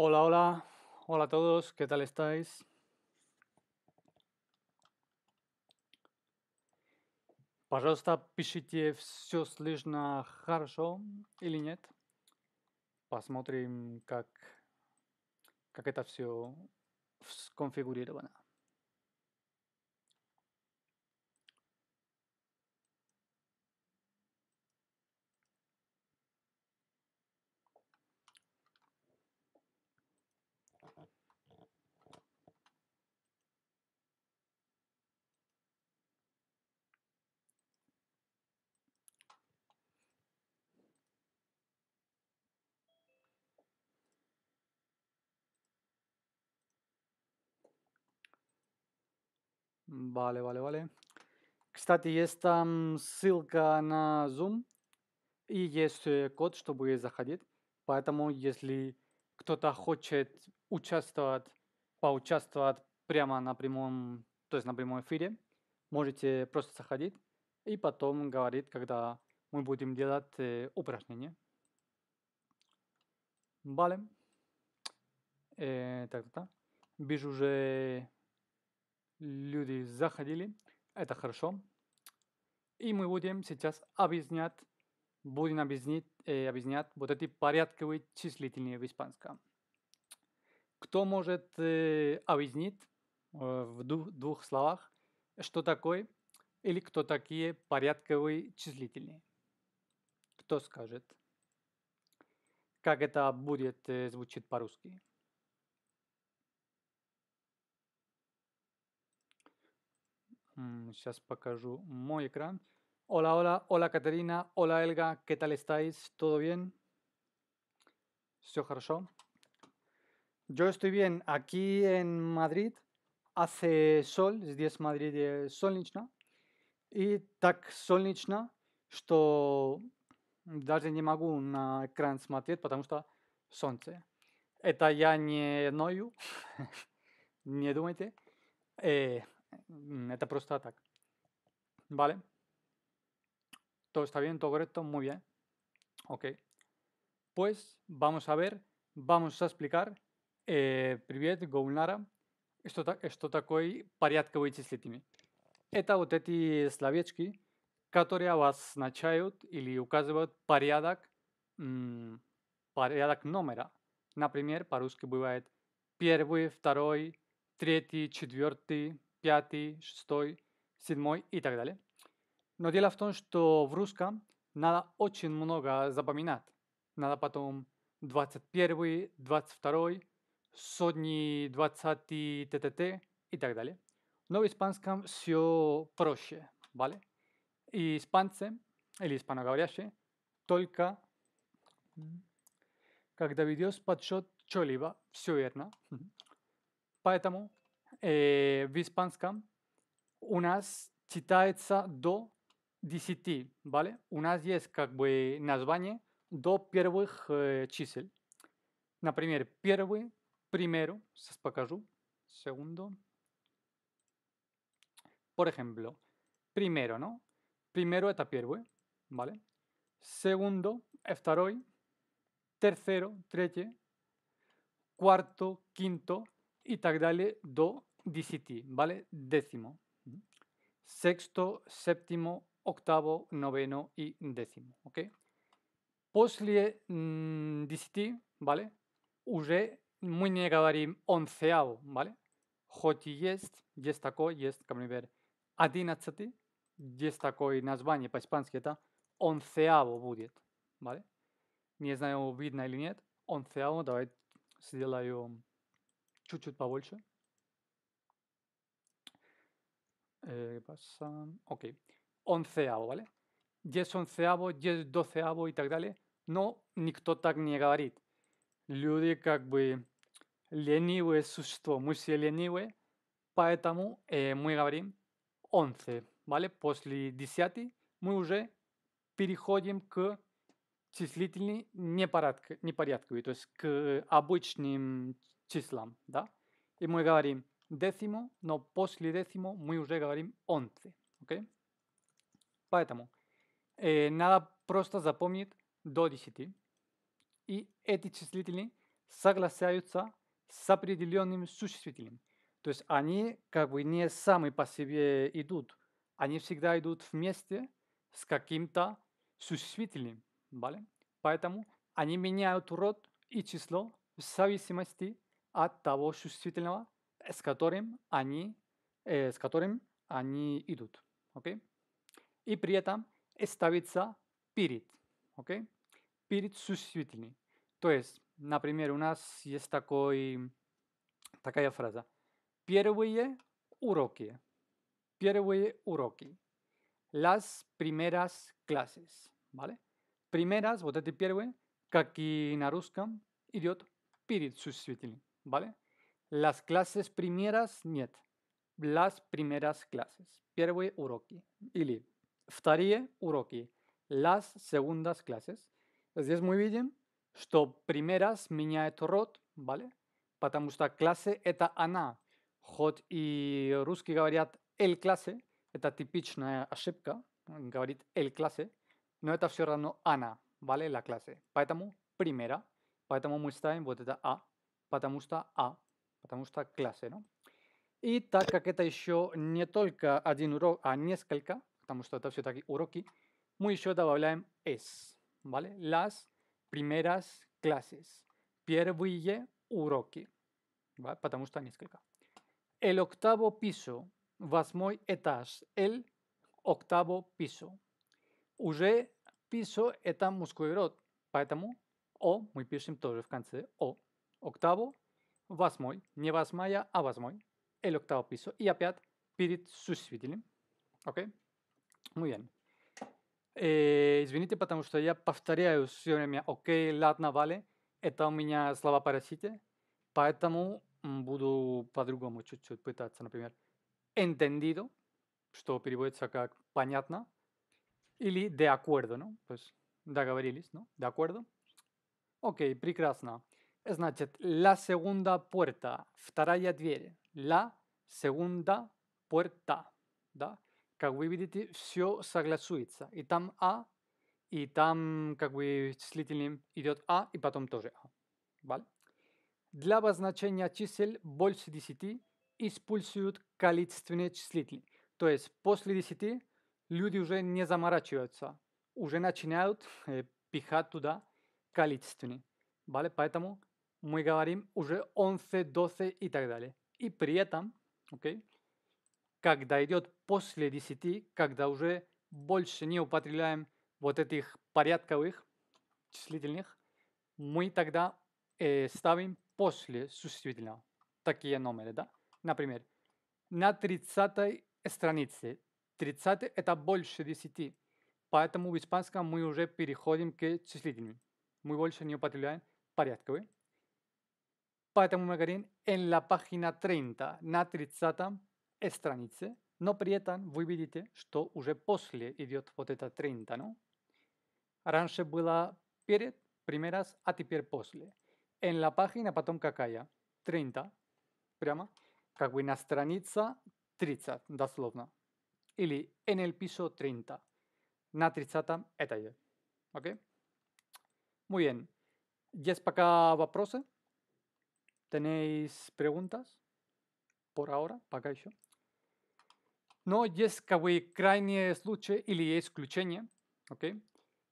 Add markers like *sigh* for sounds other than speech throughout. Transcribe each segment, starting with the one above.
Hola, hola, hola a todos, ¿qué tal estáis? Пожалуйста, пишите, все слышно хорошо или нет. Посмотрим, как, как это все сконфигурировано. Vale, vale, vale. Кстати, есть там ссылка на Zoom и есть э, код, чтобы заходить. Поэтому, если кто-то хочет участвовать, поучаствовать прямо на прямом, то есть на прямом эфире, можете просто заходить и потом говорить, когда мы будем делать э, упражнение. Vale. Э, так, так, Вижу уже люди заходили. Это хорошо. И мы будем сейчас объяснять, будем объяснить, э, объяснять вот эти порядковые числительные в испанском. Кто может э, объяснить э, в двух, двух словах, что такое или кто такие порядковые числительные? Кто скажет? Как это будет э, звучит по-русски? Mm, hola, hola, hola Caterina, hola Elga, ¿qué tal estáis? ¿Todo bien? Yo estoy bien aquí en Madrid. Hace sol, es 10 de Madrid eh, sol Y tak solnichna, que... Dadle, no puedo un está sol. Eta, ya ni uno, *laughs* ni dúmete. Eh, Это просто так. ¿Vale? Todo está bien, todo correcto, muy bien. Ok. Pues vamos a ver, vamos a explicar. Eh, привет, Гоунара. Что, что такое порядка вычислительными? Это вот эти словечки, которые обозначают или указывают порядок, порядок номера. Например, по-русски бывает первый, второй, третий, четвертый, пятый, шестой, седьмой и так далее. Но дело в том, что в русском надо очень много запоминать. Надо потом 21, 22, сотни 20 ттт и так далее. Но в испанском все проще, ¿vale? И испанцы или испаноговорящие только когда ведешь подсчет чего-либо, все верно. Поэтому Eh, Vispanskam unas chitaetsa do d.c.t., vale? Unas diez como nas bañe do pierwe eh, chisel la primer pierwe primero se spakarru segundo por ejemplo primero, no primero eta pierwe, vale? segundo eftaroy tercero treye cuarto quinto y tagdale do. DCT, ¿vale? Décimo. Sexto, séptimo, octavo, noveno y décimo, ¿ok? Posle mm, DCT, ¿vale? Usé muy negadari onceavo, ¿vale? Joti jest, jestako, jest, como ver, adinatzati, jestako y nazvanie, pa hispanskieta, onceavo budiet, ¿vale? Ni es nada vidna liniet, onceavo, da se si de la yo, chuchut pa bolche, Eh, pasan, ok, onceavo, ¿vale? Jest onceavo, jest doceavo и так далее. Но никто так не говорит. Люди как бы ленивые существо, мы все ленивые, поэтому э, мы говорим once, ¿vale? После десяти мы уже переходим к числительной непорядку, непорядку, то есть к обычным числам, да? И мы говорим décimo, но после décimo мы уже говорим once. Okay? Поэтому э, надо просто запомнить до 10. И эти числительные согласяются с определенным существительным. То есть они как бы не сами по себе идут, они всегда идут вместе с каким-то существительным, vale? Поэтому они меняют род и число в зависимости от того существительного, с которым они, э, с которым они идут. Okay? И при этом э ставится перед. Okay? Перед существительный. То есть, например, у нас есть такой, такая фраза. Первые уроки. Первые уроки. Las primeras clases. ¿Vale? Primeras, вот эти первые, как и на русском, идет перед существительным. ¿Vale? las clases primeras, niet, las primeras clases, pierwsze uroki, ilie, fterie uroki, las segundas clases, así es muy bien, esto primeras miña etorot, vale, para estamos clase eta ana, hot y ruski gavariat el clase, eta tipichna asepka, gavarit el clase, no eta ana, vale la clase, para primera, para estamos muista en boteta a, para a потому что классы, ну. И так как это еще не только один урок, а несколько, потому что это все-таки уроки, мы еще добавляем es, ¿vale? Las primeras clases, первые уроки, ¿vale? потому что несколько. El octavo piso, восьмой этаж, el octavo piso. Уже piso это мужской род, поэтому о мы пишем тоже в конце о. Octavo восьмой, не восьмая, а восьмой, el октава писо и опять перед существителем. Окей? Okay? Muy Э, извините, потому что я повторяю все время «окей», «ладно», «вале». Это у меня слова паразиты, поэтому буду по-другому чуть-чуть пытаться, например, «entendido», что переводится как «понятно», или «de acuerdo», ¿no? Ну, pues договорились, ¿no? Ну, «De acuerdo». Окей, okay, прекрасно. Значит, la segunda puerta, вторая дверь. La segunda puerta, да? Как вы видите, все согласуется. И там а, и там, как бы, числительным идет а, и потом тоже а. Vale? Для обозначения чисел больше 10 используют количественные числитель. То есть после 10 люди уже не заморачиваются, уже начинают э, пихать туда количественные. Vale? Поэтому мы говорим уже 11, 12 и так далее. И при этом, okay, когда идет после 10, когда уже больше не употребляем вот этих порядковых числительных, мы тогда э, ставим после существительного такие номеры, да? Например, на 30 странице. 30 это больше 10. Поэтому в испанском мы уже переходим к числительным. Мы больше не употребляем порядковые. Поэтому мы говорим «en la página 30», на 30 странице, но при этом вы видите, что уже после идет вот это 30, no? Раньше было перед, primero а теперь после. En la página потом какая? 30. Прямо. Как бы на странице 30, дословно. Или en el piso 30. На 30 этаже. Окей? Okay? Muy bien. Есть пока вопросы? ¿Tenéis preguntas por ahora, пока еще? Но есть как бы крайние случаи или есть исключения, okay?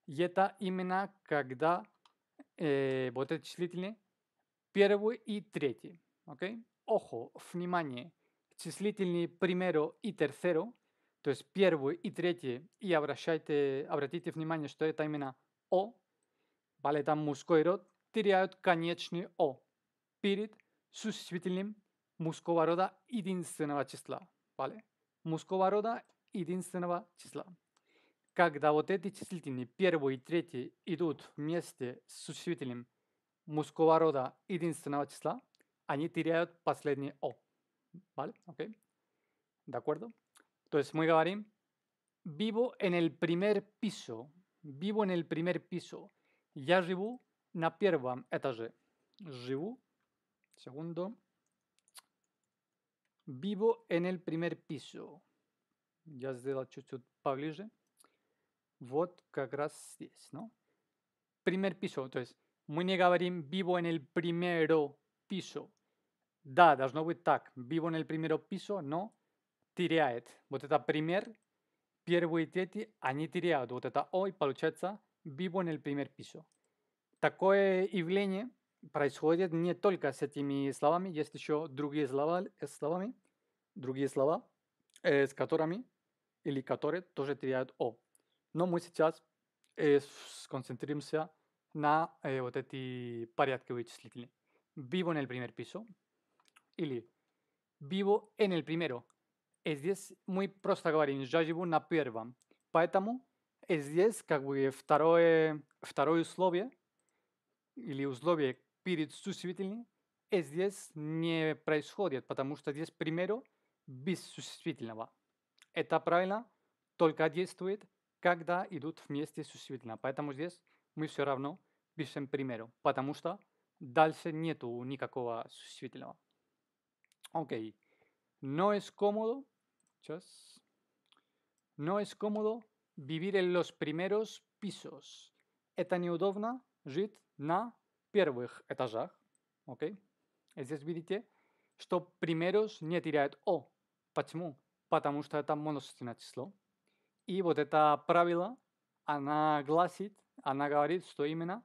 и это именно когда э, вот эти числительные первый и третий. Okay? Ojo, внимание, числительные primero и tercero, то есть первый и третий, и обращайте, обратите внимание, что это именно о, vale, там мужской род, теряют конечный о перед существительным мужского рода единственного числа. Вale? Мужского рода единственного числа. Когда вот эти числительные, первый и третий, идут вместе с существительным мужского рода единственного числа, они теряют последний «о». ¿Vale? Окей. ¿De acuerdo? Entonces, muy gabarín. Vivo en el primer piso. Vivo en el primer piso. Я живу на первом этаже. Живу Segundo, vivo en el primer piso. Ya сделал чуть-чуть поближе. Вот как ¿no? Primer piso. Entonces, мы не vivo en el primero piso. Да, должно быть так. Vivo en el primero piso, но теряет. Вот это пример. Первые дети, они теряют. Вот это о, vivo en el primer piso. Такое явление происходит не только с этими словами, есть еще другие слова, э, словами, другие слова, э, с которыми или которые тоже теряют «о». Но мы сейчас э, сконцентрируемся на э, вот эти порядки вычислительные. Vivo en el primer piso или vivo en el primero. Э, здесь мы просто говорим «я живу на первом». Поэтому э, здесь как бы второе, второе условие или условие, перед существительным э, здесь не происходит, потому что здесь примеру без существительного. Это правило только действует, когда идут вместе существительно. Поэтому здесь мы все равно пишем примеру, потому что дальше нету никакого существительного. Окей. Okay. No es cómodo. Just, no es cómodo vivir en los primeros pisos. Это неудобно жить на первых этажах, окей, okay? здесь видите, что примерус не теряет О. Почему? Потому что это множественное число. И вот это правило, она гласит, она говорит, что именно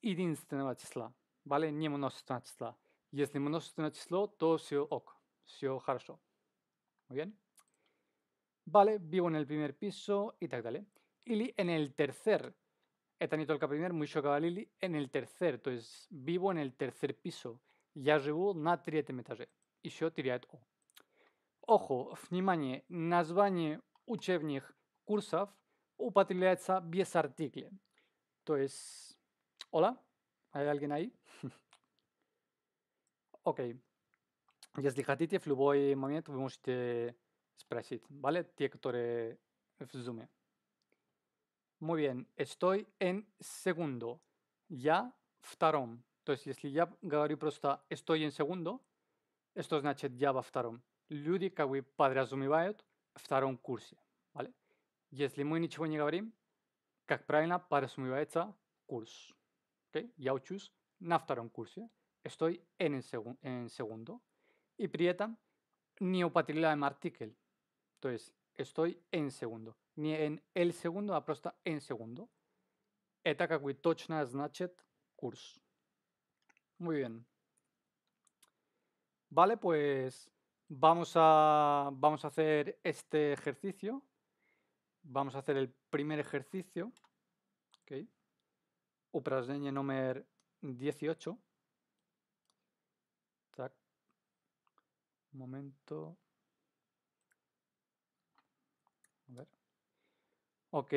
единственного числа, вale не множественное число. Если множественное число, то все ок, все хорошо. Muy bien. Vale, vivo en el primer piso y tal, tal. Или en el tercer это не только пример, мы еще говорили en el tercer, то есть vivo en el tercer piso. Я живу на третьем этаже. Еще теряет о. Охо, внимание, название учебных курсов употребляется без артикля. То есть, hola, ¿hay alguien ahí? *laughs* Окей. okay. Если хотите, в любой момент вы можете спросить, вale? Те, которые в зуме. Muy bien, estoy en segundo. Ya, ftarón. Entonces, si ya Gabriel presta, estoy en segundo, esto es Nachet ya va a ftarón. Ludica, que padre a su mi va a estar, ftarón cursia. Y es limón, chicoña Gabriel, que acpraina para su mi va a estar, curs. Ya, na Estoy en segundo. Y prieta, ni opatrila de martíquel. Entonces, estoy en segundo ni en el segundo, la prosta en segundo. Eta така snatchet Muy bien. Vale, pues vamos a, vamos a hacer este ejercicio. Vamos a hacer el primer ejercicio. Okay. Upraznenie número 18. Un momento. Ok,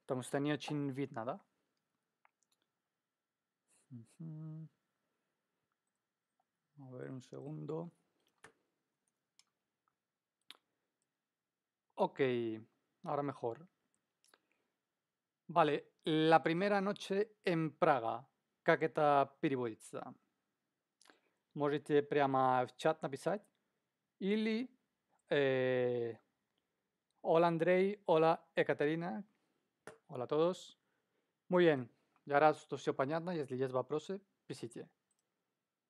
estamos teniendo jste něčím nada. A ver un segundo. Ok, ahora mejor. Vale, la primera noche en Praga. Kaketa Piriboitza. Можете preama en chat написать. Или eh, Hola Andrei, hola Ekaterina, hola a todos. Muy bien, я рад, что все понятно. Если есть вопросы, пишите.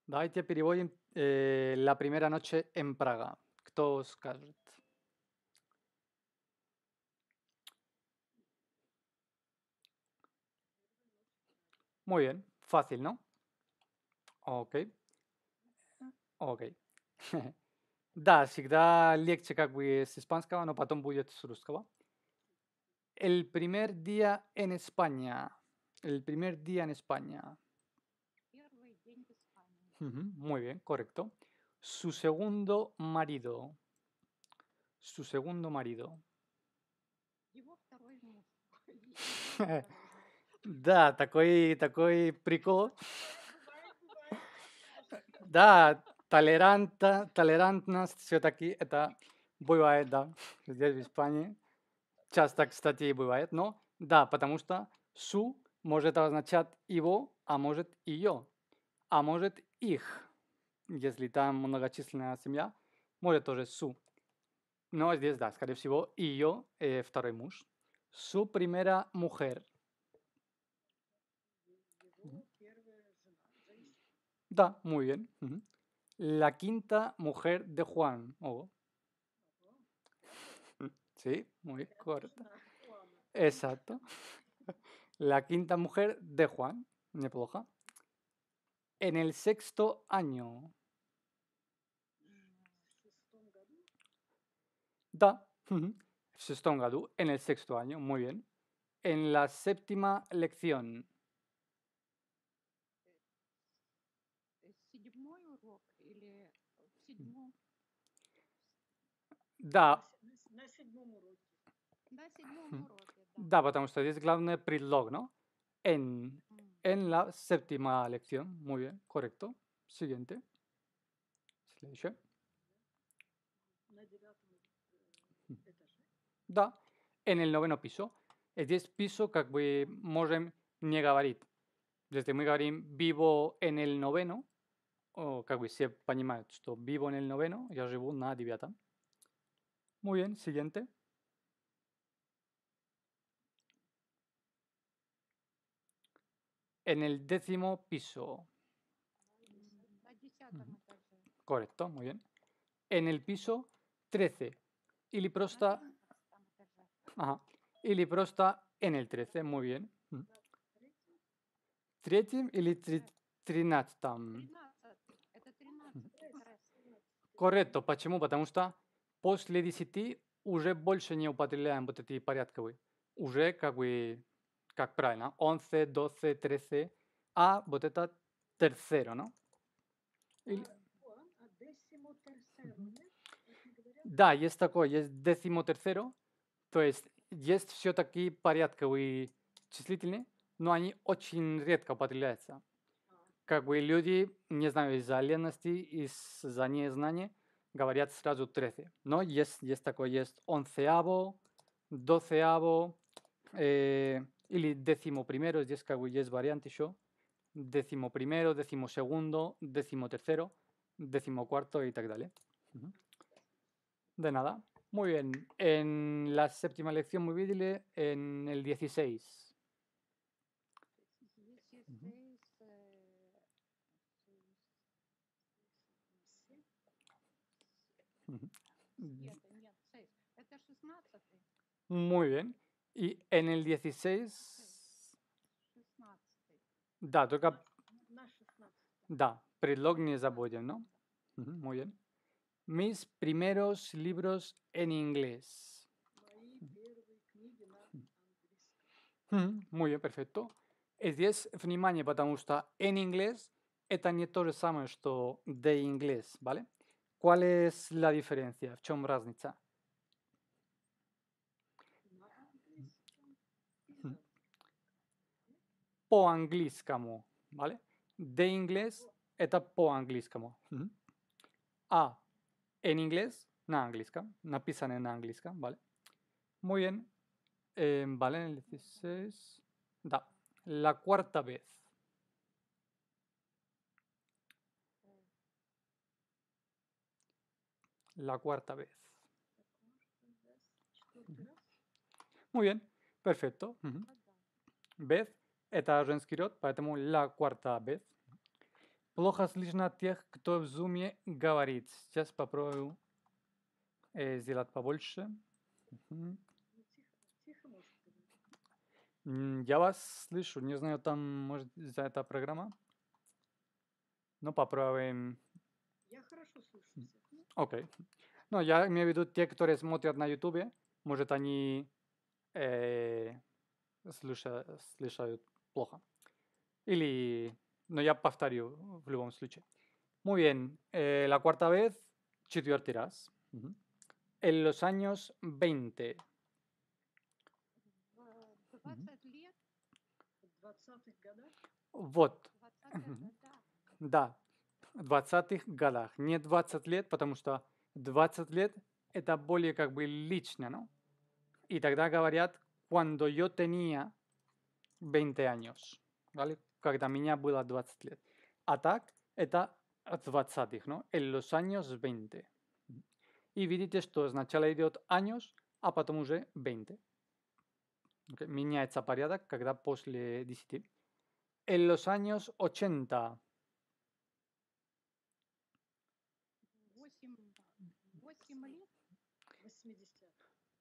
Давайте переводим э, La primera noche en Praga. Todos скажет? Muy bien, fácil, ¿no? Ok. Ok. *laughs* Да, всегда легче как бы с испанского, но потом будет с русского. El primer día en España. El primer día en España. Первый день в Испании. Ujú, Muy bien, correcto. Su segundo marido. Su segundo marido. Его второй муж. Да, такой, такой прикол. Да, Толерантна, толерантность все-таки это бывает, да, здесь в Испании. Часто, кстати, и бывает, но да, потому что «су» может означать «его», а может «ее», а может «их». Если там многочисленная семья, может тоже «су». Но здесь, да, скорее всего, «ее» э, второй муж. «Su primera mujer». Да, muy bien. Угу. la quinta mujer de Juan. Sí, muy corta. Exacto. La quinta mujer de Juan, Nepoja En el sexto año. Da. en el sexto año, muy bien. En la séptima lección. седьмой урок или в седьмом? Да. На, на седьмом уроке. На седьмом уроке, да. Да, потому что здесь главное предлог, ¿no? En, en la séptima lección. Muy bien, correcto. Siguiente. Следующее. На девятом этаже. Да, en el noveno piso. Здесь piso, как бы можем не говорить. Desde muy говорим, vivo en el noveno как бы все понимают, что vivo en el noveno, я живу на девятом. Muy bien, siguiente. En el décimo piso. Correcto, muy bien. En el piso 13. Iliprosta. Ajá. Iliprosta en el 13, muy bien. Tretim ili trinatam. Корректно. Почему? Потому что после 10 уже больше не употребляем вот эти порядковые. Уже как бы, как правильно, 11, 12, 13, а вот это терцеро, no? Ну? Или... А, а да, есть такое, есть десимо терцеро, то есть есть все-таки порядковые числительные, но они очень редко употребляются. А. Как бы люди, не знаю, из-за ленности, из-за незнания, Gavariat Srayu 13, ¿no? Y, es, esta coy es onceavo, doceavo, eh, y décimo primero, es es variante show, décimo primero, décimo segundo, décimo tercero, décimo cuarto y tal, De nada. Muy bien, en la séptima lección muy vídeo, en el 16. Muy bien. Y en el 16... da toca Да, предлог не забудем, ¿no? muy bien. Mis primeros libros en inglés. muy bien, perfecto. 10, внимание, потому что en inglés это не то же que de inglés, ¿vale? ¿Cuál es la diferencia? В чем diferencia? poangliscamo, ¿vale? De inglés eta po A, en inglés, na na Napisan en anglisca, ¿vale? Muy bien, em, vale, en el 16, da, la cuarta vez. la cuarta vez. Muy bien, perfecto. Vez, Это женский род, поэтому la cuarta vez. Плохо слышно тех, кто в зуме говорит. Сейчас попробую э, сделать побольше. Я вас слышу, не знаю, там, может, за эта программа. Но ну, попробуем. Я хорошо слышу. Ну. Окей. Ну, я имею в виду те, которые смотрят на YouTube. Может, они э, слыша, слышают плохо. Или, no, я повторю в любом случае. Muy bien, eh, la cuarta vez, te divertirás. Uh -huh. En los años 20. Uh -huh. Вот. Да, в 20-х годах. Не 20 лет, потому что 20 лет это более как бы лично, ¿no? Ну. И тогда говорят, cuando yo tenía 20 años, ¿vale? Когда меня было 20 лет. А так, это от 20, ¿no? En los años 20. И видите, что сначала идет años, а потом уже 20. Okay. Меняется порядок, когда после 10. En los años 80. 8, 8 лет? 80.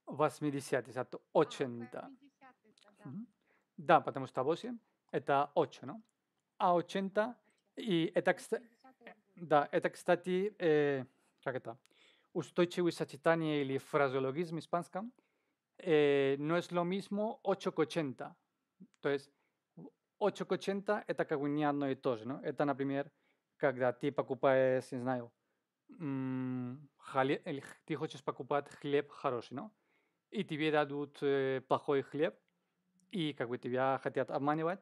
80, exacto. 80. 80 да. uh -huh. Да, потому что 8 – это 8, ¿no? А 80 и это, да, это, кстати, э, как это, устойчивое сочетание или фразеологизм испанском э, no es lo mismo 8 к 80. То есть 8 к 80 – это как бы не одно и то же. No? Это, например, когда ты покупаешь, не знаю, хлеб, ты хочешь покупать хлеб хороший, no? и тебе дадут э, плохой хлеб, Y как бы тебя хотят обманывать,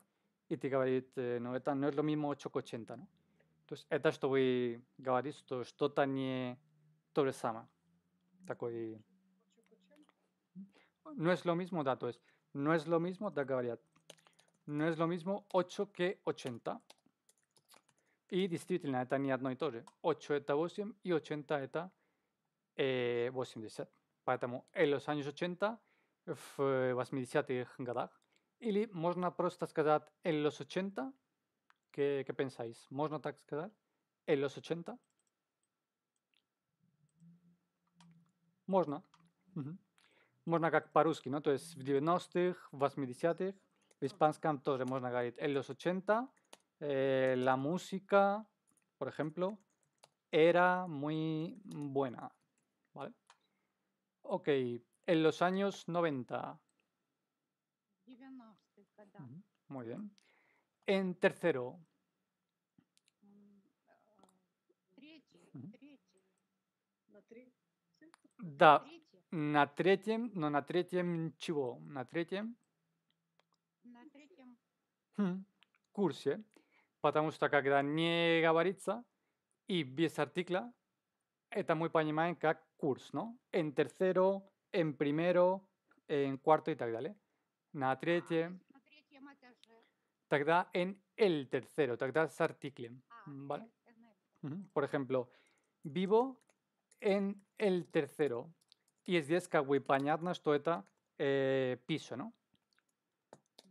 и ты говорит, ну это no es lo mismo que 80. Entonces esto что вы говорите, что что-то не то No es lo mismo, да, то no es lo mismo, да, говорят. No es lo mismo 8 que 80. Y, действительно, это не одно и то 8 это 8 y 80 это э, 80. Поэтому en los años 80, в 80-х годах, Или można просто сказать en los 80. ¿Qué, pensáis? ¿Можно так сказать? En los 80. Можно. Угу. Можно как по-русски, ¿no? то есть в 90 80-х. В en los 80. Eh, la música, por ejemplo, era muy buena. ¿Vale? Ok, en los años 90. Muy bien. En tercero. Да, на третьем, но на третьем чего? На третьем? На третьем. Хм, курсе. Потому что когда не говорится и без артикла, это мы понимаем как курс, ¿no? en tercero, en primero, en cuarto y так далее. На третьем. Tagda en el tercero, Tagda Sartiklem. Ah, mm, por ejemplo, vivo en el tercero. Y es 10 kawipañatna stoeta eh, piso, ¿no?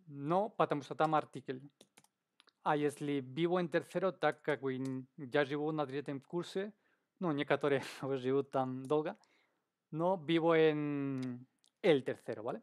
No patamusatam article. Ahí vivo en tercero, tak kawin ya llevo una dieta en curso. No, ni catorce, pues *laughs* tan dolga. No vivo en el tercero, ¿vale?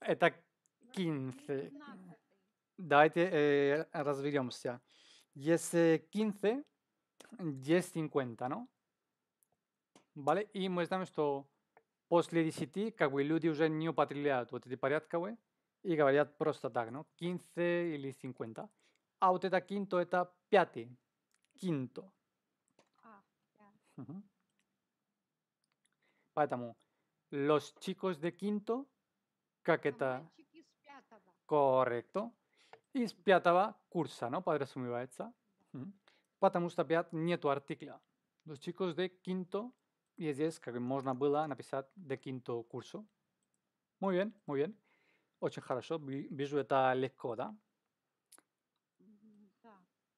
Eta 15. Давайте eh, разберемся. quince 15, es 50, ¿no? Vale? y que esto что после 10 как бы люди уже не употребляют вот эти порядковые ¿no? 15 y 50. А вот quinto, это 5. Quinto. Ah, los chicos de quinto caqueta Correcto. Y cursa, ¿no? Padre asumiva esta. Patamusta piat nieto artículo Los chicos de quinto y 10 diez, que hemos nabuela de quinto curso. Muy bien, muy bien. Ocho jarasho, visueta lescoda.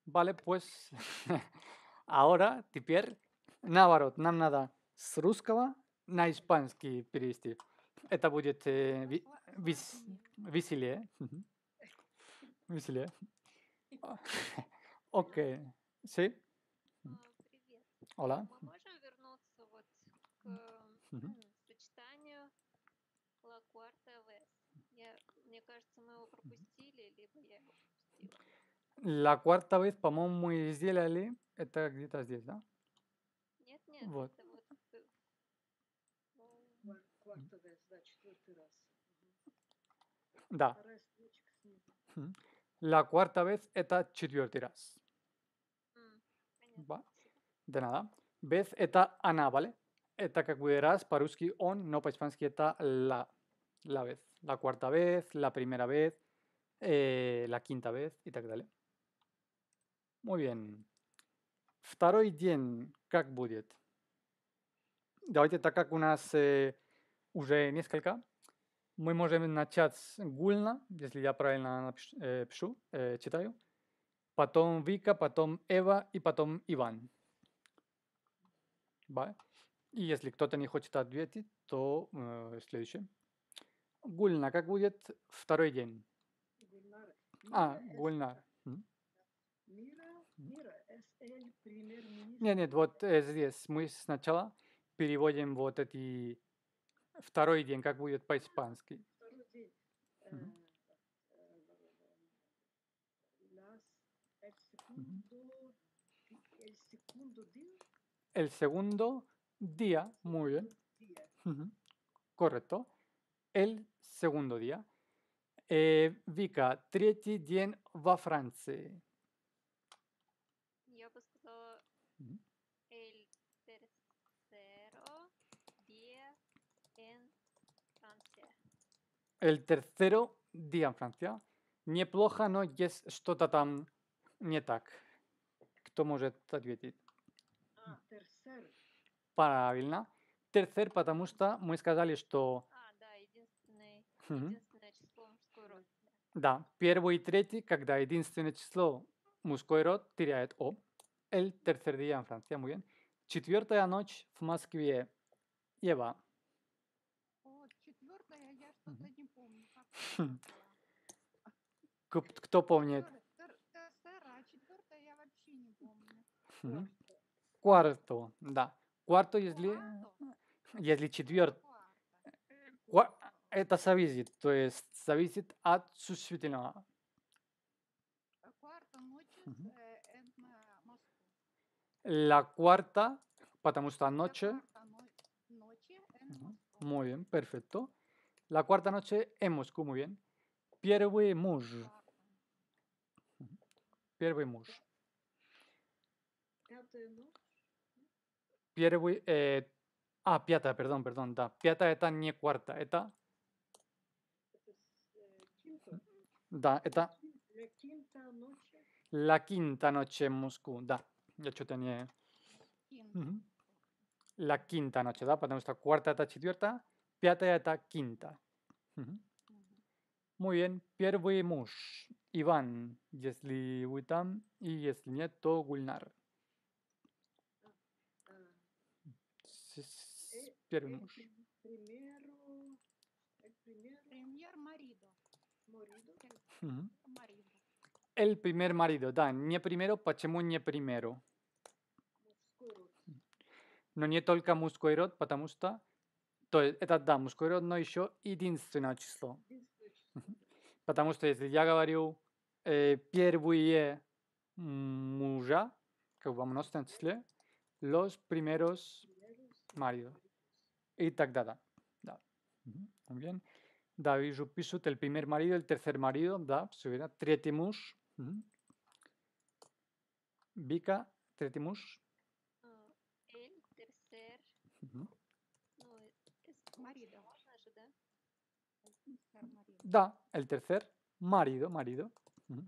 Vale, pues *laughs* ahora, tipier, Navarro, nam nada, sruskava, na hispanski, piristi. это будет э, вес, веселее. Веселее. *laughs* Окей. Си? А, Ола. Мы можем вернуться вот к сочетанию Ла Куарта Вес? Мне кажется, мы его пропустили, либо я его пропустила. La cuarta vez, по-моему, мы сделали это где-то здесь, да? Нет, нет. Вот. Как-то, да, да, четвертый раз. La cuarta vez eta четвертый ¿Va? De nada. Vez eta ana, ¿vale? Eta kakuderaz, paruski on, no paispansky eta la, la vez. La cuarta vez, la primera vez, eh, la quinta vez y tal, dale. Muy bien. Второй день, как будет? Давайте так как у нас э, уже несколько. Мы можем начать с Гульна, если я правильно э, пишу, э, читаю. Потом Вика, потом Эва и потом Иван. И если кто-то не хочет ответить, то э, следующее. Гульна, как будет второй день? Гульнара. А, Гульнар. Мира, Мира, СЛ, премьер-министр. Нет, нет, вот э, здесь мы сначала переводим вот эти Второй день, как будет по-испански? Второй день. El segundo día, muy bien. Correcto. El segundo día. Вика, третий день во Франции. El tercero día en Francia. плохо, но есть что-то там не так. Кто может ответить? А, Правильно. Терцер, потому что мы сказали, что... А, да, единственное, единственное число мужской род. Да, первый и третий, когда единственное число мужской род теряет «о». El tercer día en Francia, muy bien. Четвертая ночь в Москве. Ева. Хм. Кто помнит? Хм. Кварто, да. Кварто, если, если четвертый. Это зависит, то есть зависит от существительного. La э, cuarta, э, потому что noche. Muy bien, perfecto. La cuarta noche en Moscú, muy bien. Pierre Mouj. Pierre Mouj. Pierre eh, Ah, piata, perdón, perdón. Piata eta ni cuarta. Eta. Da, eta. La quinta noche en Moscú. Da. De hecho tenía. La quinta noche, da. Para nuestra cuarta eta Piata eta quinta. Muy bien, Pierre Mush, Iván, Yesli Witam y nieto Gulnar. Eh, Pierre Primero, el Primer marido. Morido. El primer marido, Dan, nie primero, Pachemúñe primero. No nie tolka muscoirot, patamusta. Oye, esta dámoscoerd no é só, é o único número. Porque este, eu ia falar eh primeiro e o muja, que vamos nós tantos, los primeros maridos, y tag dada. Dá. Hum, entendem? Dá e já eu marido, el tercer marido, dá, se vierá trietimus. Hum. Bika da, el tercer, marido, marido,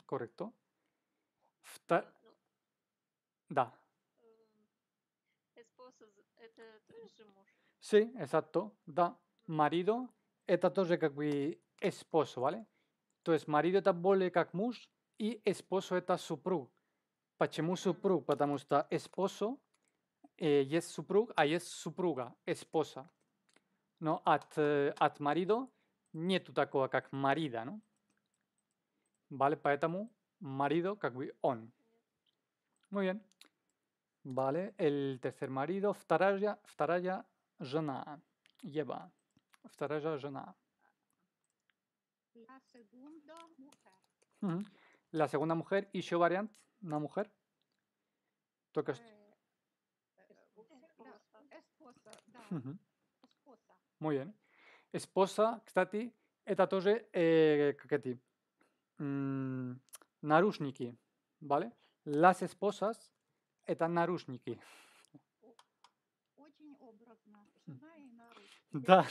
correcto. Ah, da. Mm, eh, sí, exacto, da, mm. marido, eta torre que esposo, ¿vale? Entonces, marido está vole как y esposo está супруг. Почему супруг? Потому está esposo eh, es супруг, es es супруга, esposa. No, at eh, marido Nieto taco marida, ¿no? Vale, paétamo, marido como on. Muy bien. Vale, el tercer marido, Ftaraya, Ftaraya, zona, Lleva. Ftaraya, zona. La segunda mujer. La segunda mujer, Isho variante, una mujer. Tocas. Eh, eh, Muy bien. sposa, кстати, это тоже, э, как эти, м, нарушники, ¿vale? Las esposas – это нарушники. Очень образно. Хм. Да,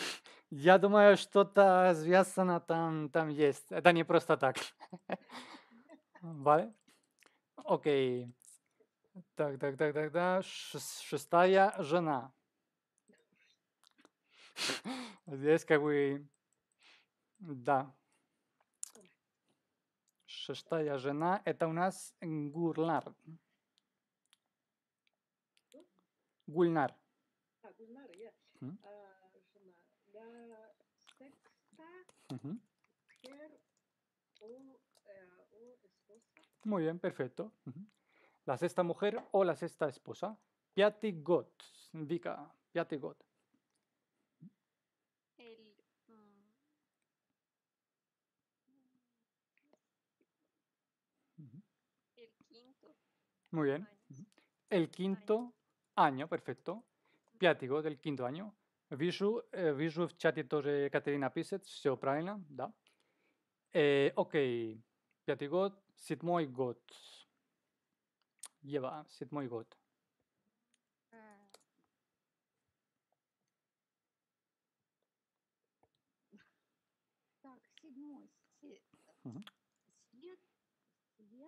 я думаю, что-то связано там, там есть. Это не просто так. Vale? Окей. Так, так, так, так, да. Шестая жена. Es que voy. Da. Sestaya está unas Gurnar. Gulnar, Ah, ah La sexta mujer eh, o esposa. Muy bien, perfecto. La sexta mujer o la sexta esposa. Piati Got, indica Piati Got. Muy bien. El quinto año, perfecto. Piático del quinto año. Visu, eh, visu chatito de Caterina все правильно, da. Eh, okay, Пятый год, седьмой год. Ева,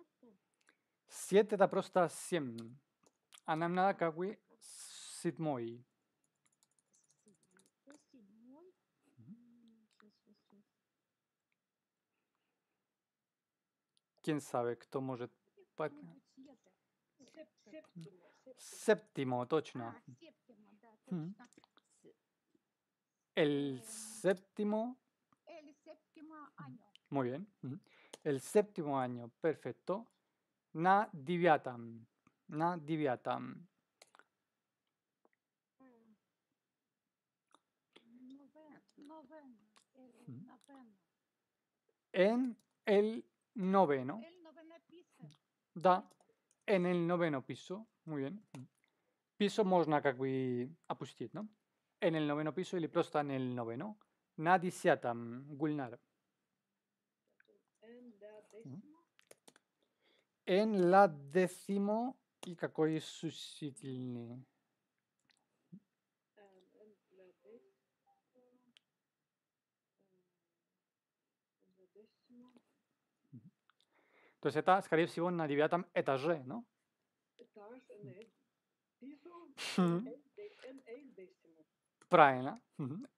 Так, 7 prosta 100. Anamnada kawi sitmoi. ¿Quién sabe, кто может... Séptimo, точно. El séptimo... El séptimo año. Muy bien. El séptimo año, perfecto. Na diviatam. Na diviatam. En el noveno. Da, en el noveno piso. Muy bien. Piso mosna jakby apustit, no? En el noveno piso y le prosta en el noveno. Na disiatam, Gulnar. en la décimo Kikakoi Sushitilni. Entonces, esta скорее всего, на девятом этаже, no?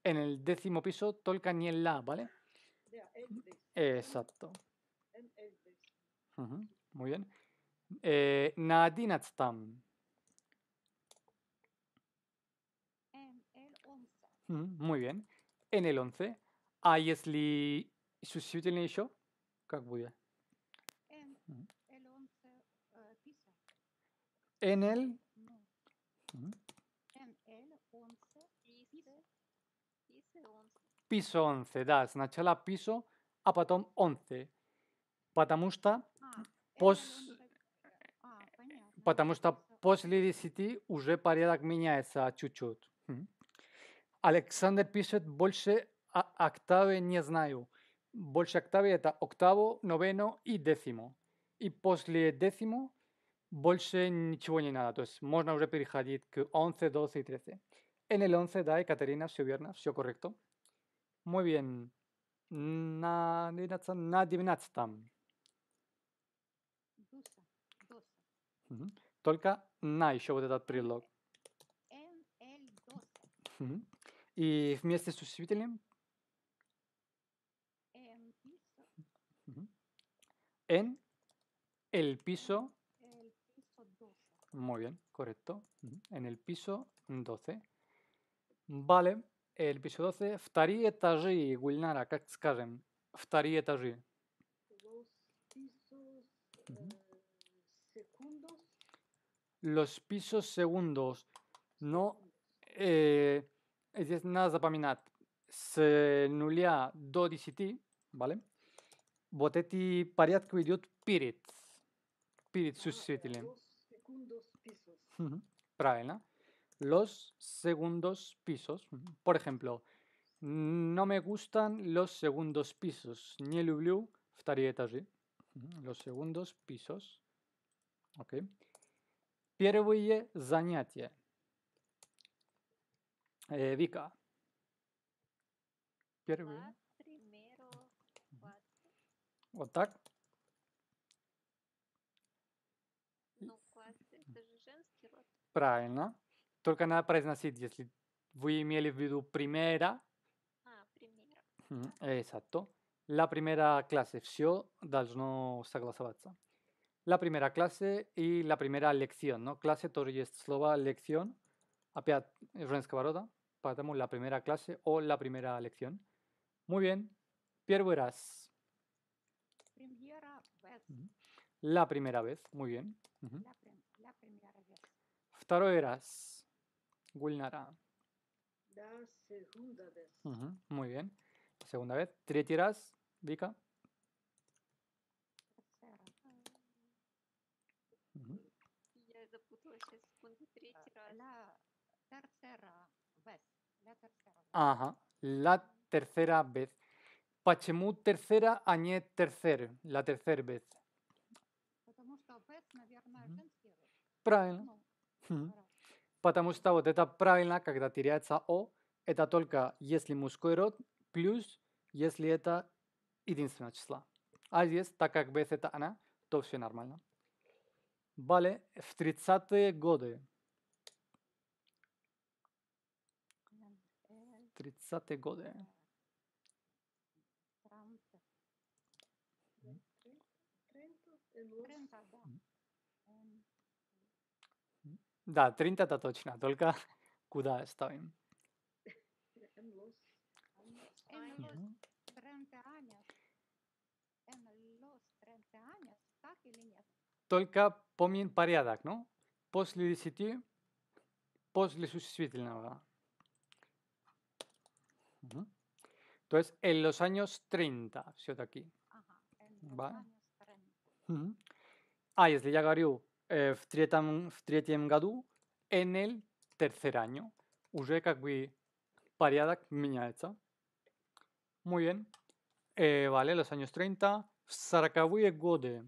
En el décimo piso только en la, ¿vale? Exacto. Muy bien. Eh, Nadine En el 11. Mm, muy bien. En el 11. А если существительное еще? Как будет? En el 11 piso. Mm. En el... En el 11 piso. Piso 11, Das. Nachala piso. A потом 11. Patamusta. Потому что после 10 уже порядок меняется чуть-чуть. пишет, больше октавы не знаю. Больше октавы это октаво, новено и décimo. И после décimo больше ничего не надо. То есть можно переходить 11, 12 y 13. En el 11 da Ekaterina correcto. Muy bien. Угу. Только на еще вот этот предлог. Угу. И вместе с существительным? Угу. En el piso. El piso 12. Muy bien, correcto. En el piso 12. Vale, el piso 12. Вторые этажи, Гульнара, как скажем? Вторые этажи. los pisos segundos no eh, es nada zapaminat se nulia do dct vale boteti pariat que idiot pirit pirit sus sitilin ah, ¿no? los segundos pisos por ejemplo no me gustan los segundos pisos ni el blue estaría los segundos pisos okay Первые занятия. Э, Вика. Первые. Вот так? Ну, это же женский род. Правильно. Только надо произносить, если вы имели в виду primera. А, primera. Exacto. La primera clase. Все должно согласоваться. la primera clase y la primera lección, ¿no? Clase Torjest slova lección, Apiat Renskavaroda, patamos la primera clase o la primera lección. Muy bien, Primera vez. Pues, la primera vez, muy bien. la, primera vez. La segunda vez. Muy bien, segunda vez. Третий La tercera vez. La Ага. La tercera vez. Почему tercera, а не tercer? La tercera vez. Правильно. Ну, Потому что вот это правильно, когда теряется о, это только если мужской род, плюс если это единственное число. А здесь, так как vez это она, то все нормально. Бали в 30-е годы. 30-е годы. Да, 30 это точно, только *laughs* куда ставим? ...tolca pomien pariadak, ¿no? Posli disiti... ...posli susisvitilna, ¿verdad? Entonces, en los años 30... ...si yo estoy aquí. en los años 30. Ah, y es de ya ...en el tercer año. En el tercer año. Ustedes, como... ...pareadak, miña, ¿eh? Muy bien. Э, vale, los años 30. En Gode.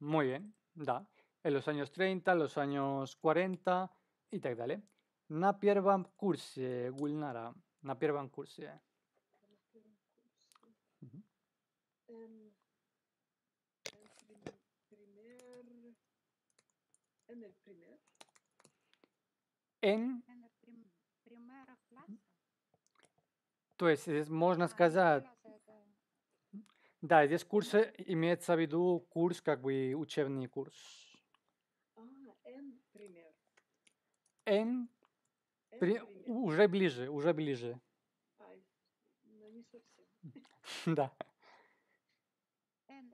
Muy bien, da. En los años 30, los años 40 y tal, dale. Napier van Curse, Gulnara. Napier van Curse. en, el em, primer, en el primer. En. En primera Да, здесь курс имеется в виду курс, как бы учебный курс. А, N пример. N, N при, пример. уже ближе, уже ближе. Ай, ну не совсем. *laughs* да. N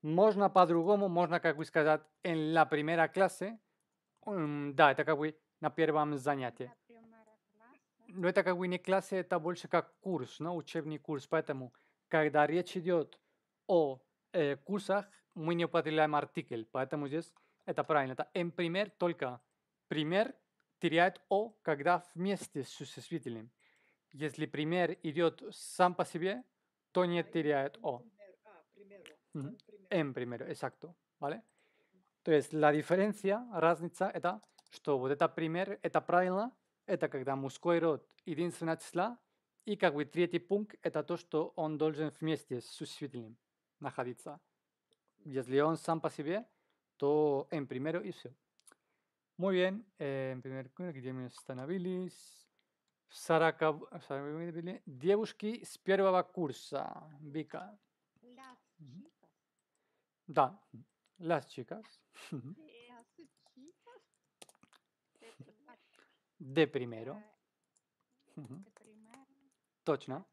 Можно по-другому, можно как бы сказать en la primera clase. Да, это как бы на первом занятии ну это как бы не классе это больше как курс, ну, учебный курс. Поэтому, когда речь идет о э, курсах, мы не употребляем артикль. Поэтому здесь это правильно. Это «en пример» только пример теряет «о», когда вместе с существительным. Если пример идет сам по себе, то не теряет ну, «о». «En а, пример», exacto. ¿Vale? То есть, la diferencia, разница, это, что вот это пример, это правильно, это когда мужской род единственное числа, и как бы третий пункт – это то, что он должен вместе с существительным находиться. Если он сам по себе, то en primero y все. Muy bien, eh, en primer lugar, где мы остановились? Сорока... Девушки с первого курса. Вика. Да. Да, las chicas. Sí. De primero. Ah, primero? ¿no?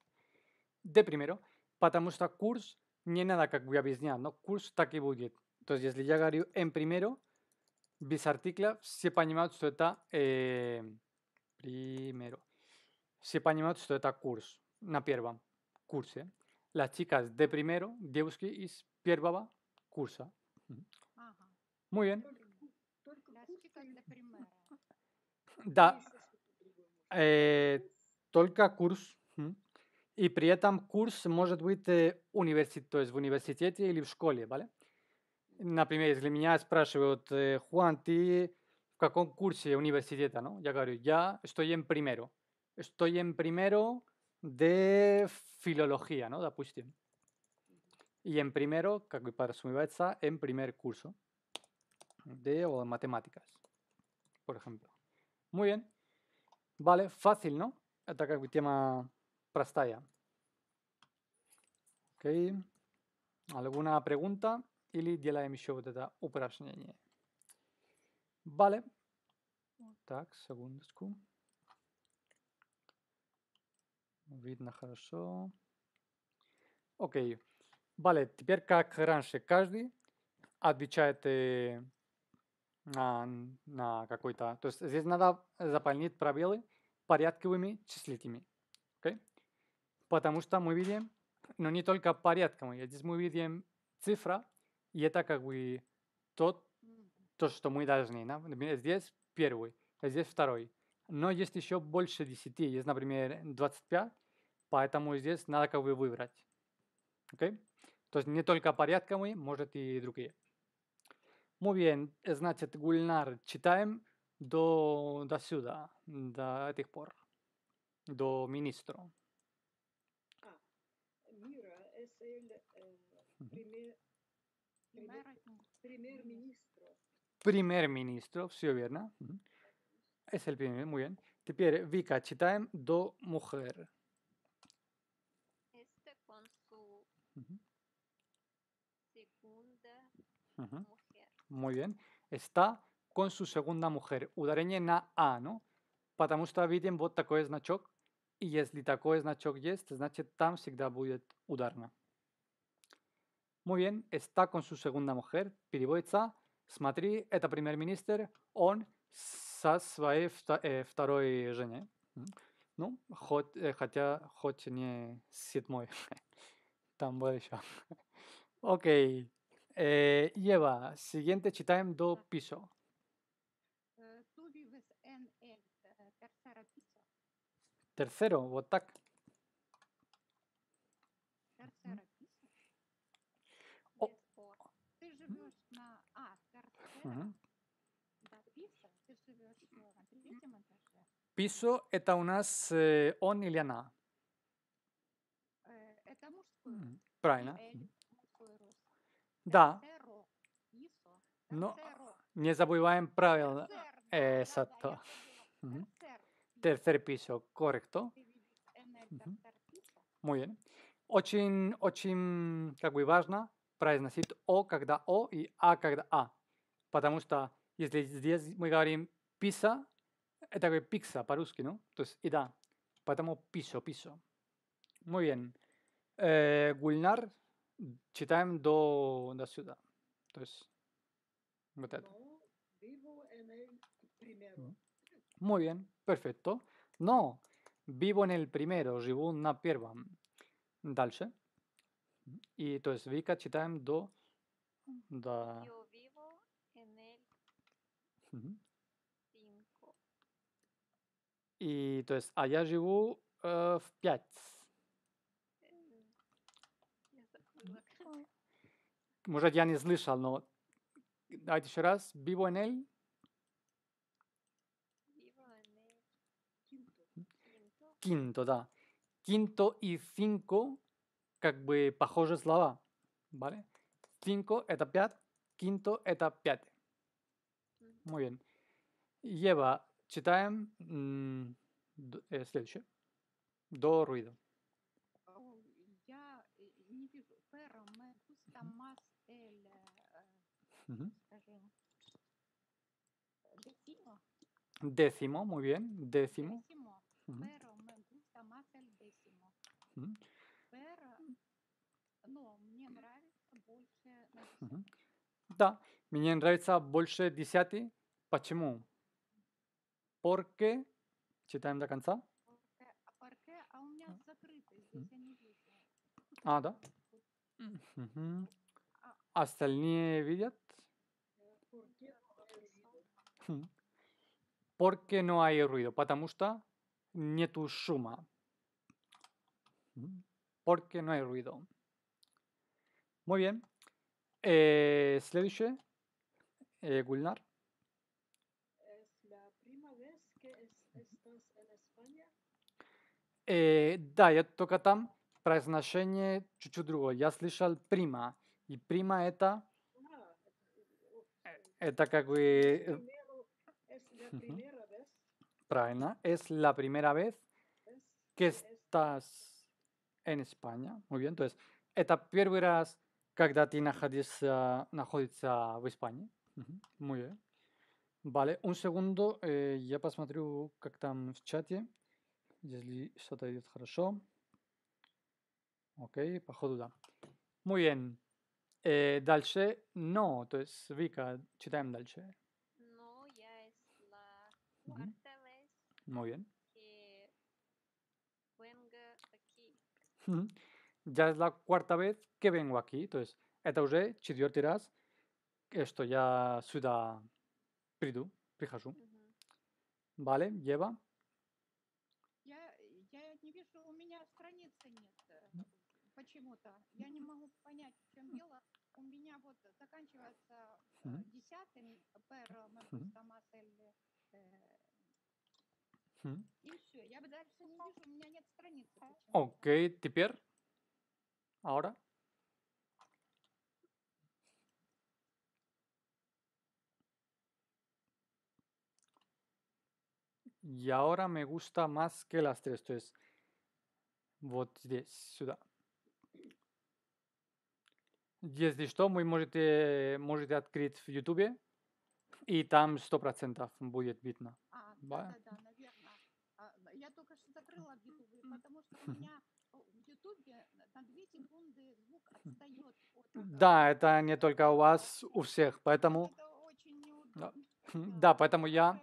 De primero. Patamusta kurs ni nada que voy a visitar, ¿no? kurs taki budget. Entonces, si llegaría en primero, bis artikla, si panimat sueta. Eh, primero. se panimat sueta kurs, Na pierva. Curse. Eh. Las chicas de primero, diebuski is pierbaba cursa. Muy bien. Da, е, eh, Y, курс. И при этом курс может или ¿vale? Например, если меня спрашивают, Хуан, ты в каком курсе no? ya estoy en primero. Estoy en primero de filología, ¿no? Допустим. Y en primero, как бы подразумевается, en primer curso de matemáticas, por ejemplo. Muy bien. Vale, fácil, ¿no? Ataca tema Prastaya. Ok. ¿Alguna pregunta? Или делаем еще вот это упражнение. Vale. Так, секундочку. Видно хорошо. Окей. Vale, теперь как раньше. Каждый отвечает на, на какой-то... То есть здесь надо заполнить пробелы порядковыми числителями. Okay? Потому что мы видим, но ну, не только порядковые. А здесь мы видим цифра, и это как бы тот, то, что мы должны. Например, здесь первый, а здесь второй. Но есть еще больше 10, есть, например, 25, поэтому здесь надо как бы выбрать. Okay? То есть не только порядковые, может и другие. Muy bien, Snachet Gulnar, citáem do da siuda da teh por do ministro. Ah, mira, es el eh, primer primer ministro. Primer ministro, sí o vierna. Es el primer, muy bien. Te Vika, vikachitam do mujer Este konsul. Mhm. Segunda. Mhm. Muy bien. Está con su segunda mujer. Ударение на «а», ¿no? Потому что видим вот такой значок. И если такой значок есть, значит там всегда будет ударно. Muy bien, está con su segunda mujer. Переводится «Смотри, это премьер-министр, он со своей второй жене». Ну, хоть, хотя хоть не седьмой. Там был еще. Окей. Okay. lleva, eh, Eva, siguiente ah. eh, en do eh, piso. Tercero, Botak. piso oh. ah, Piso это piso Да. no не забываем правила, Exacto. Tercer piso, correcto. Muy bien. Очень, очень как бы важно произносить О, когда О и А, когда А. Потому что если здесь мы говорим писа, это ¿no? То есть, и да. piso piso, Muy bien. Gulnar, читаем до, до сюда. То есть вот это. Vivo en el primero. Muy bien, perfecto. No, vivo en el primero, живу на первом. Дальше. И то есть Вика читаем до... Да. Yo vivo en el cinco. И то есть, а я живу э, в пять. может, я не слышал, но давайте еще раз. Vivo en él. Quinto, да. Quinto и cinco, как бы похожие слова, ¿vale? Cinco это пять, quinto это пять. Muy bien. Ева, читаем м, э, следующее. До ruido. Uh -huh. Decimo. Décimo, muy bien. Décimo. Décimo. Uh -huh. Pero me gusta más el décimo. Uh -huh. Pero, no, ну, мне нравится больше. Да, мне нравится больше десятый. Почему? Porque, читаем до конца. Porque, а porque а у меня закрыто, здесь я не вижу. А, да? А Остальные видят? Porque no hay ruido. Patamusta, suma. Mm. Porque no hay ruido. Muy bien. Eh, Sledische, eh, Gulnar. ¿Es la primera vez que es, estás en España? Eh, да, я только там произношение чуть-чуть другое. Я слышал прима. И прима это... это как бы es la primera vez que estás en España muy bien, entonces es el primer vez que estás en España muy bien vale, un segundo eh, ya voy a ver cómo está en el chat si todo va bien ok, parece que sí muy bien eh, luego, no entonces, Vika, vamos a leer cuarta uh -huh. vez. Muy bien. Que venga aquí. Uh Ya es la cuarta vez que vengo aquí. Entonces, eta уже четвертый Esto ya сюда pridu, прихожу. Uh -huh. Vale, lleva. Я, я не вижу, у меня страницы нет почему-то. Я не могу понять, в чем дело. У меня вот заканчивается десятым пер Мамасамасель И Я бы не вижу, у меня нет Окей, теперь. Ahora. Y ahora me gusta más que las tres. Entonces, вот здесь, сюда. здесь что, вы можете, можете открыть в YouTube, и там 100% будет видно. А, да, да, да, открыла в Ютубе, потому что у меня в Ютубе на 2 секунды звук отстает. От... Да, это не только у вас, у всех, поэтому... Это очень неудобно. *laughs* Хм, да, да, ну, поэтому я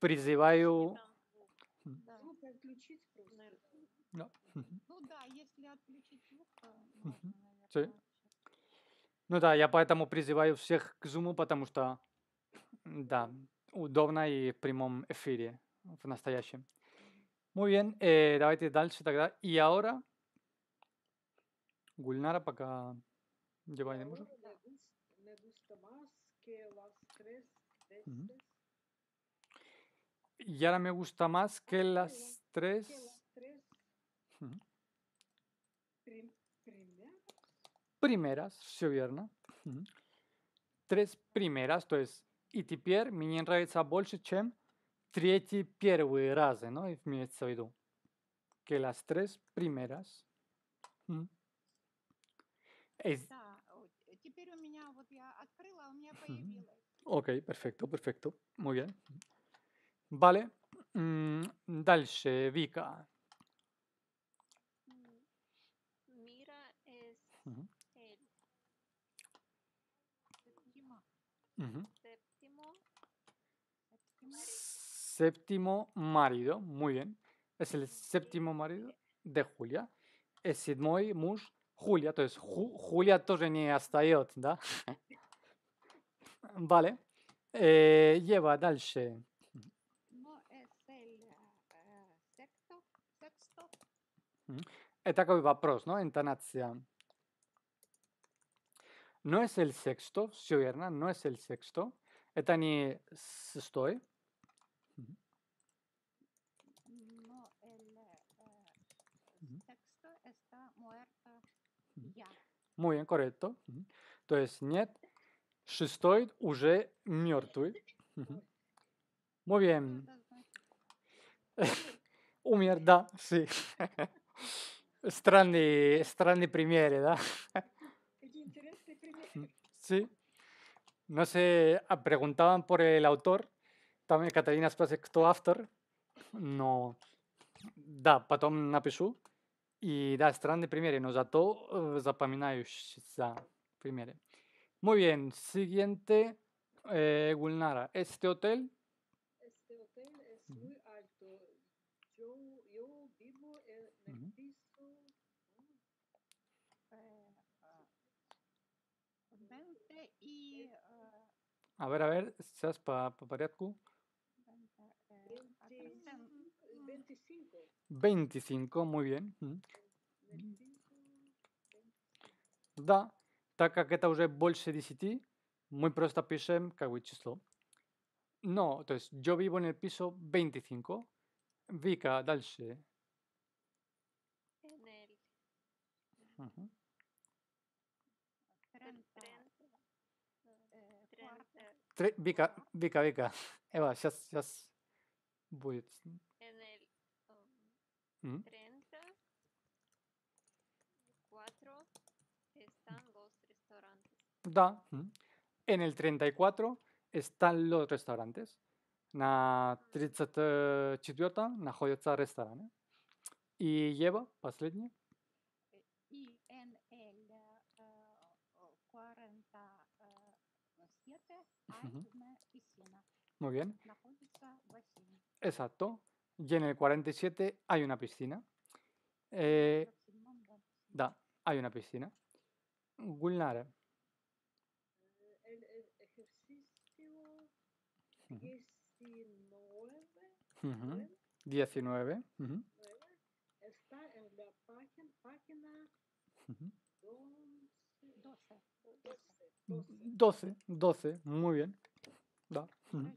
призываю... Хм. Звук отключить просто. Да. Ну да, если отключить звук, то можно, Ну да, я поэтому призываю всех к зуму, потому что, да, удобно и в прямом эфире в настоящем. Muy bien, eh, David eh, Y ahora, Gulnara, para acá. Me gusta más que las tres Y ahora me gusta más que las tres. Primeras. si Tres primeras, entonces, Itipier, Minien Raid Sabolchechem третьи первые разы, no? Me в que las tres primeras Ok, mm, э, perfecto, perfecto, muy bien. Vale, mm, дальше, Mira es séptimo marido, muy bien, es el séptimo marido de Julia. Es muy mus, Julia, entonces Julia Julia ni hasta yo, ¿da? *laughs* vale. Eh, lleva дальше. Ah, ah, no es el sexto, sexto, sexto. Es va pros, ¿no? Entonación. No es el sexto, si no es el sexto. Esta ni estoy. Muy bien, correcto. Entonces, no, estoy uje muerto. Muy bien. *laughs* Mirda, sí. *laughs* Strandi, strandi premiere, ¿da? Sí. No sé, ah, preguntaban por el autor. También Catalina Spasek, tú after. No. Da, patón, una И да, странные примеры, но зато э, запоминающиеся примеры. Muy bien, siguiente, eh, Gulnara. Este hotel. Este hotel es muy alto. Yo, yo vivo en el piso. Uh y. Ah, a ver, a ver, ¿estás para pa, pa 25, muy bien. Да, так как это уже больше 10, мы просто пишем какое число. No, entonces yo vivo en el piso 25. Vika, дальше. En el... Uh -huh. 30. Vika, Vika, Vika. Эва, сейчас, сейчас будет. ¿Mm? 30, 4 están los restaurantes. Da. En el 34 están los restaurantes. На 34 находятся рестораны. И Ева, последний. Y en el uh, eh, 47 eh, eh, hay uh -huh. una piscina. Muy bien. Exacto. Y en el 47 hay una piscina. Eh, da, hay una piscina. Gulnara. Eh, el, el ejercicio 19. Uh 19. Uh Está en la página, página uh 12. 12. 12, 12, muy bien. Da. Uh -huh.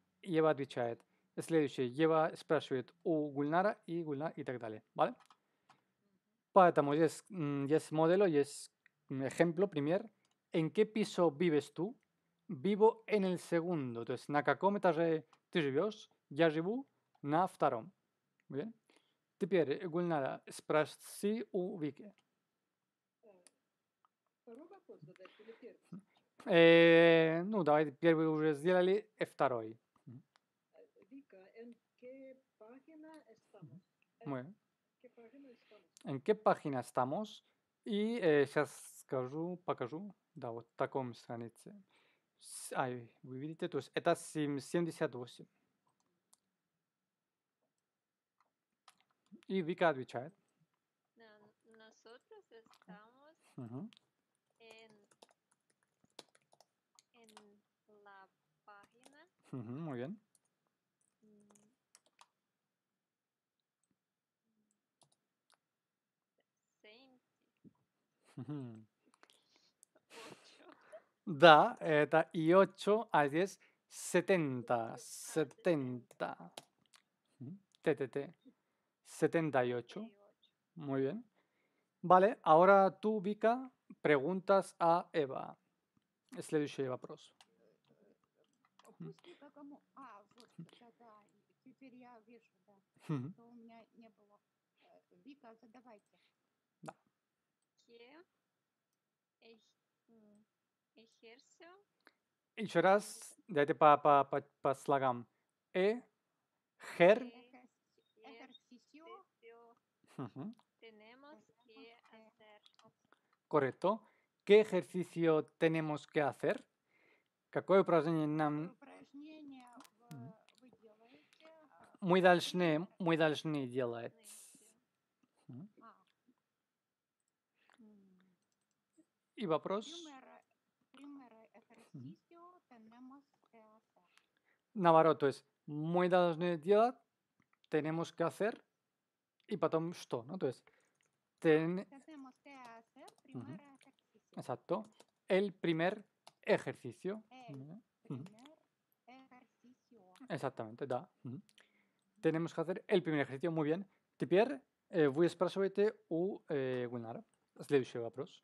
Ева отвечает. siguiente Ева спрашивает у Гульнара и y и так далее. ¿Vale? Es есть модель, есть ejemplo, пример. ¿En qué piso vives tú? Vivo en el segundo. Entonces, ты Bien. Теперь, Гульнара, у Вики. ну, первый уже сделали, второй. Muy bien. ¿En qué página estamos? И э, eh, сейчас скажу, покажу. Да, вот в таком странице. Ай, вы видите, то есть это 78. И Вика отвечает. Nosotros estamos uh -huh. en, en la página. Uh -huh, muy bien. Da, eta, eh, y 8 a 10, 70. 70. TTT. 78. Muy bien. Vale, ahora tú, Vika, preguntas a Eva. Es la Pros. Mm, y ej, ejerzo. Еще Tenemos que hacer. Correcto. ¿Qué ejercicio tenemos que hacer? y va pros. ejercicio entonces, muy tenemos de hacer. tenemos que hacer y patón esto, ¿no? Entonces, tenemos que hacer ejercicio. Exacto. El primer ejercicio. ejercicio. Exactamente, da. Tenemos que hacer el primer ejercicio, muy bien. Tipier, eh, voy a esperar u eh, Winara. Следующий вопрос.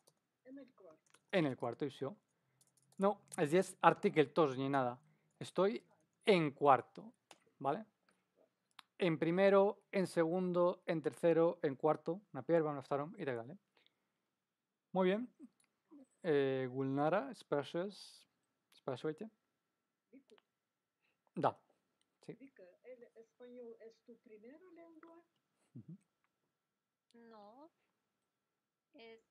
en el cuarto, ¿y yo? No, es 10 artículo 2 ni nada. Estoy en cuarto, ¿vale? En primero, en segundo, en tercero, en cuarto. Una pierna, una втором y tal, ¿eh? Muy bien. Eh, Gulnara, спрашиваешь? Спрашивайте. Da. Sí. ¿el español es tu primer lengua? No. Es...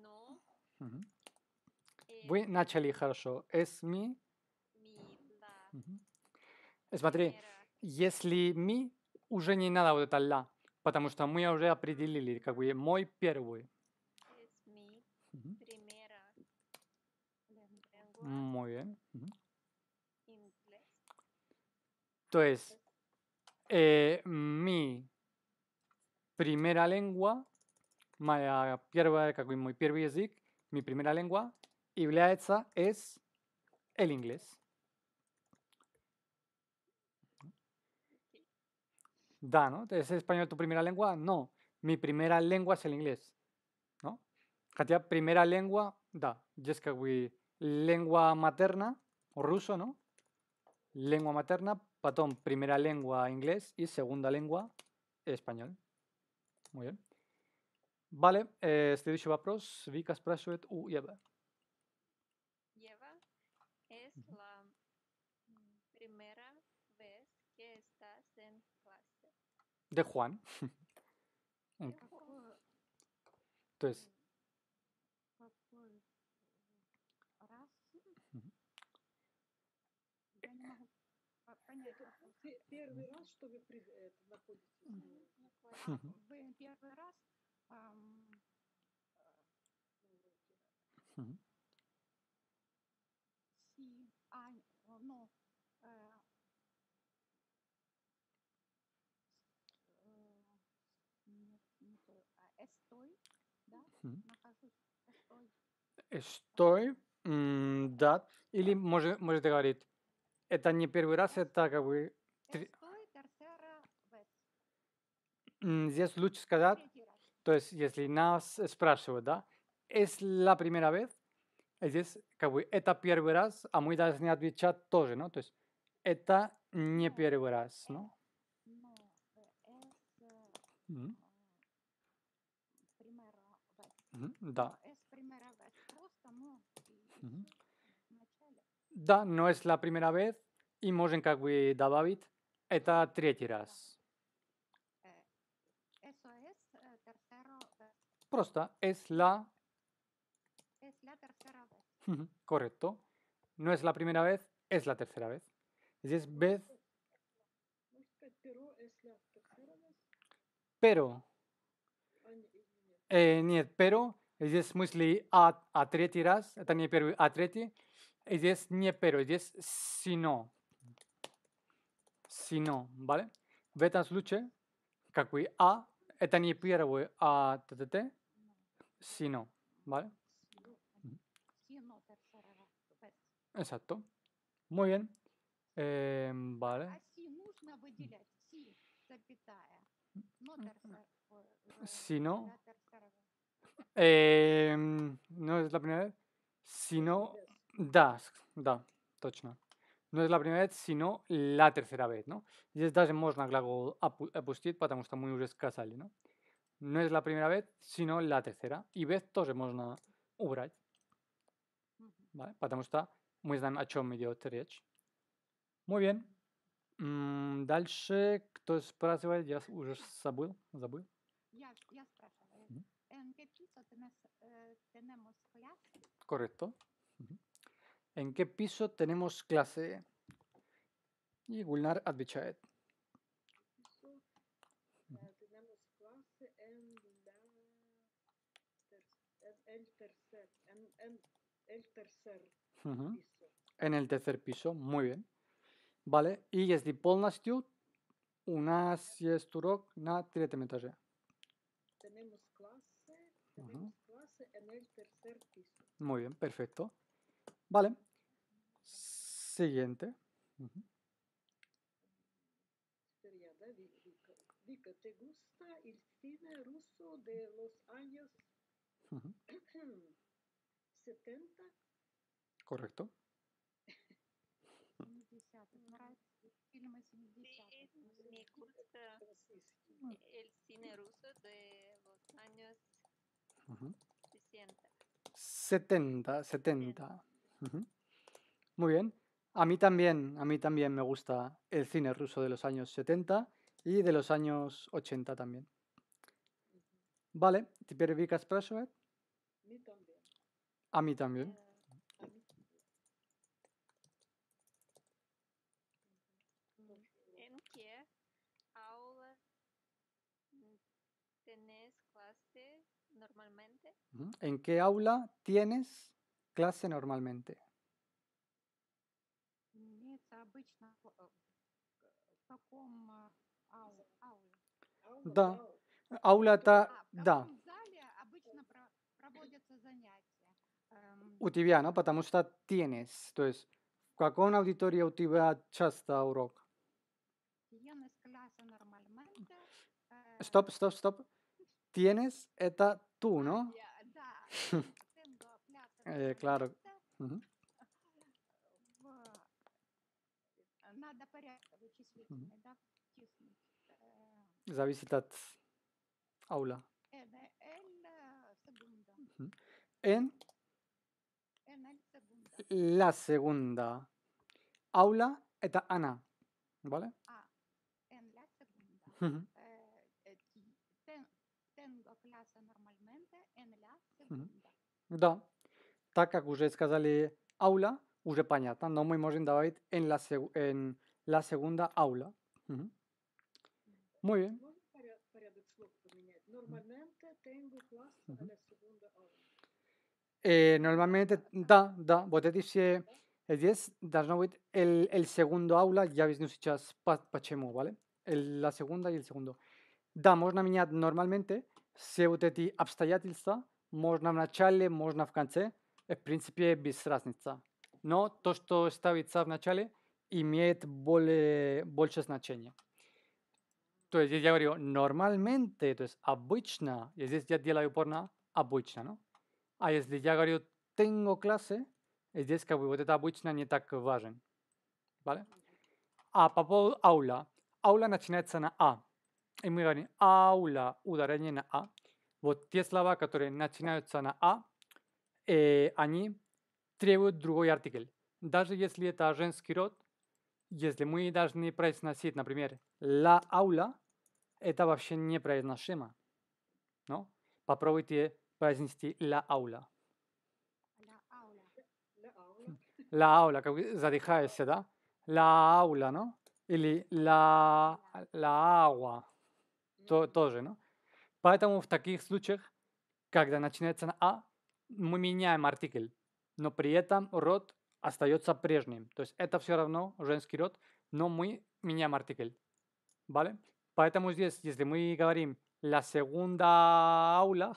Но. Вы начали хорошо. Es mi. Смотри, если mi, уже не надо вот это la, потому что мы уже определили, как бы мой первый. Muy bien. Э, То есть, э, mi primera lengua, pierva mi mi primera lengua, esa es el inglés. Da, ¿no? ¿Es español tu primera lengua? No, mi primera lengua es el inglés. ¿No? primera lengua, da. la lengua materna, o ruso, ¿no? Lengua materna, patón, primera lengua inglés y segunda lengua español. Muy bien. Vale, eh, este следующий спрашивает у Eva, es la mm, primera vez que estás en clase. De Juan. Entonces. Первый, хм. первый раз хм. Си, а, ну, э, э, э, а, хм. Эстой, да, нахожусь Эстой. да, или может, может говорить, это не первый раз, это как бы... Эстой здесь лучше сказать, то есть если нас спрашивают, да, es la primera vez, здесь как бы это первый раз, а мы должны отвечать тоже, ну, то есть это не первый раз, ну. да. Mm. Да, но es la primera vez, и можем как бы добавить, это третий раз. prosta, es la... Es la tercera vez. Correcto. No es la primera vez, es la tercera vez. Y es vez... Pero... Eh, ni es pero, y es muy a tiras ras, ni pero a tres y es ni pero, es sino no. Si no, ¿vale? Vetas luche, aquí a, ni pierwe a t si no, ¿vale? Exacto. Muy bien. Em, vale. Si em, no, no es la primera vez, sino das, da, точно. No es la primera vez, sino la tercera vez, ¿no? y es Здесь даже можно глагол опустить, потому что мы muy сказали, ¿no? No es la primera vez, sino la tercera. Y ve tosemos una una ¿Vale? que что мы nos Muy bien. Дальше кто спрашивает? Я уже забыл. Забыл. Я, я En qué piso eh, tenemos clase? Correcto. ¿En qué piso tenemos clase? Y Gulnar en el tercer uh -huh. piso. En el tercer piso, muy bien. Vale, y es de полностью una нас есть урок на Tenemos clase, tenemos uh -huh. clase en el tercer piso. Muy bien, perfecto. Vale. Siguiente. Uh -huh. Vika, ¿te gusta el cine ruso de los años? Uh *clears throat* -huh. 70. Correcto. 70 filmes 70. Sí, me gusta el cine ruso de los años uh -huh. 60. 70, 70. Uh -huh. Muy bien. A mí también, a mí también me gusta el cine ruso de los años 70 y de los años 80 también. Vale, теперь Вика спрашивает. Мне también. A mí también. ¿En qué aula mm, tenés clase normalmente? ¿En qué aula tienes clase normalmente? Э, да. ta da. ¿no? Porque tienes. Entonces, ¿cuál es auditorio que Stop, stop, stop. Tienes esta tú, *laughs* ¿no? *laughs* Eh, claro. Depende *laughs* de la visita? aula? la segunda. Aula eta ana. ¿Vale? Ah, en la segunda. Uh -huh. eh, eh ten, tengo clase normalmente en la segunda. Uh -huh. Да. Так как уже сказали aula, уже понятно, но мы можем добавить en la, en la segunda aula. Uh -huh. Mm. Muy bien. Порядок слов поменять. Normalmente tengo clase la segunda. Eh, normalmente da, da, botetis pues, es el 10, el, segundo aula, ya habéis pachemo, ¿vale? la segunda y el segundo. Damos una normalmente, se boteti el principio No, tosto está y miet bole, más Entonces, ya digo, normalmente, entonces, abuichna, y es ya diela porna, ¿no? А если я говорю «tengo clase», здесь как бы вот это обычно не так важен. Вale? А по поводу аула. Аула начинается на А. И мы говорим аула, ударение на А. Вот те слова, которые начинаются на А, э, они требуют другой артикль. Даже если это женский род, если мы должны произносить, например, la aula, это вообще не произносимо. Но попробуйте произнести ла аула. Ла аула, как бы задыхаешься, да? Ла аула, ну? Или «ля, ла ла ауа то, тоже, ну? Поэтому в таких случаях, когда начинается на «а», мы меняем артикль, но при этом род остается прежним. То есть это все равно женский род, но мы меняем артикль. Vale? Поэтому здесь, если мы говорим la segunda aula,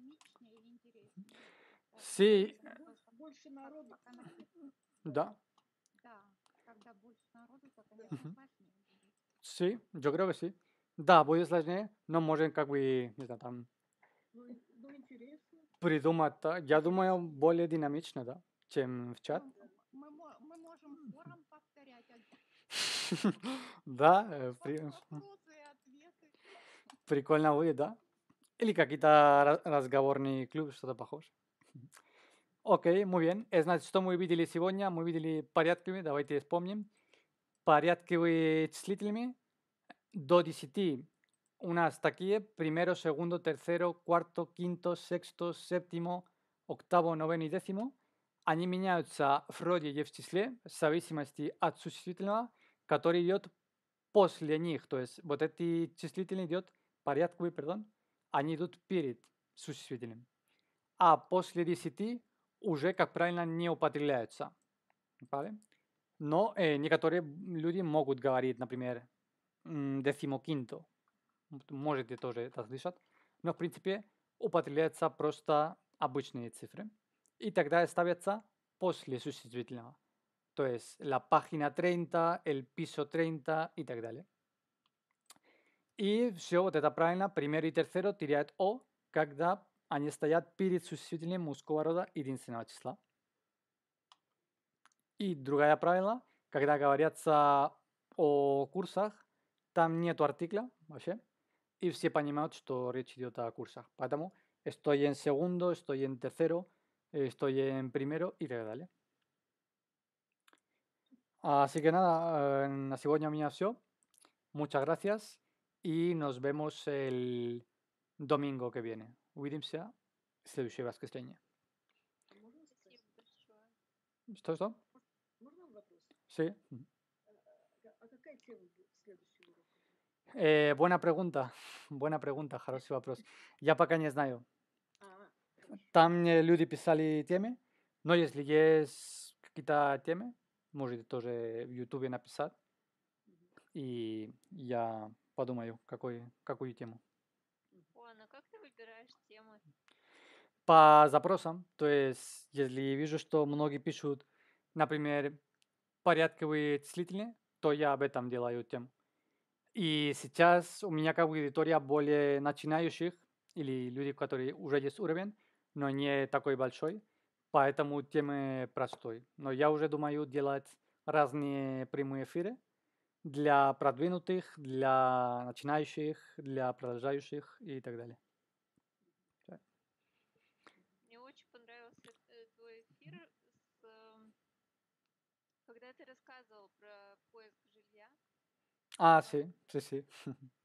сей... Больше народу, да. Да, когда больше народу, то, конечно, сложнее. Sí, yo creo que sí. Да, будет сложнее, но можем как бы, не знаю, там... Ну, ну интересно. Придумать, да. Я думаю, более динамично, да, чем в ну, чат. Мы, мы, можем хором повторять. А *laughs* да, э, при... Прикольно будет, да? Или какие-то разговорные клубы, что-то похожее. Ok, muy bien. Es na muy мы сегодня? Мы видели порядками, давайте вспомним. Порядковые до Primero, segundo, tercero, cuarto, quinto, sexto, séptimo octavo, noveno y décimo. Они меняются в роде и в числе в зависимости от существительного, который идет после них. То есть вот эти числительные порядковые, perdón, они перед а после десяти уже, как правильно, не употребляются. Правильно? Но э, некоторые люди могут говорить, например, десимокинто. Можете тоже это слышать. Но, в принципе, употребляются просто обычные цифры. И тогда ставятся после существительного. То есть la página 30, el piso 30 и так далее. И все вот это правильно. Пример и терцеро теряет о, когда Они стоят перед существительным мужского рода единственного числа. И другая правило, когда говорятся о курсах, там нет артикля вообще, и все понимают, что речь идет о курсах. Поэтому estoy en segundo, estoy en tercero, estoy en primero и так далее. Así que nada, на сегодня у меня все. Muchas gracias y nos vemos el domingo que viene. Увидимся в следующее воскресенье. А Что-что? Можно вопрос? Sí. ¿A э, а какая тема следующего урока? Eh, э, pregunta, buena pregunta, хороший вопрос. Я пока не знаю. А, Там люди писали темы, но если есть какие-то темы, можете тоже в Ютубе написать, и я подумаю, какой, какую тему. по запросам. То есть, если я вижу, что многие пишут, например, порядковые числительные, то я об этом делаю тем. И сейчас у меня как бы аудитория более начинающих или людей, которые уже есть уровень, но не такой большой. Поэтому тема простой. Но я уже думаю делать разные прямые эфиры для продвинутых, для начинающих, для продолжающих и так далее. А, sí, sí, sí.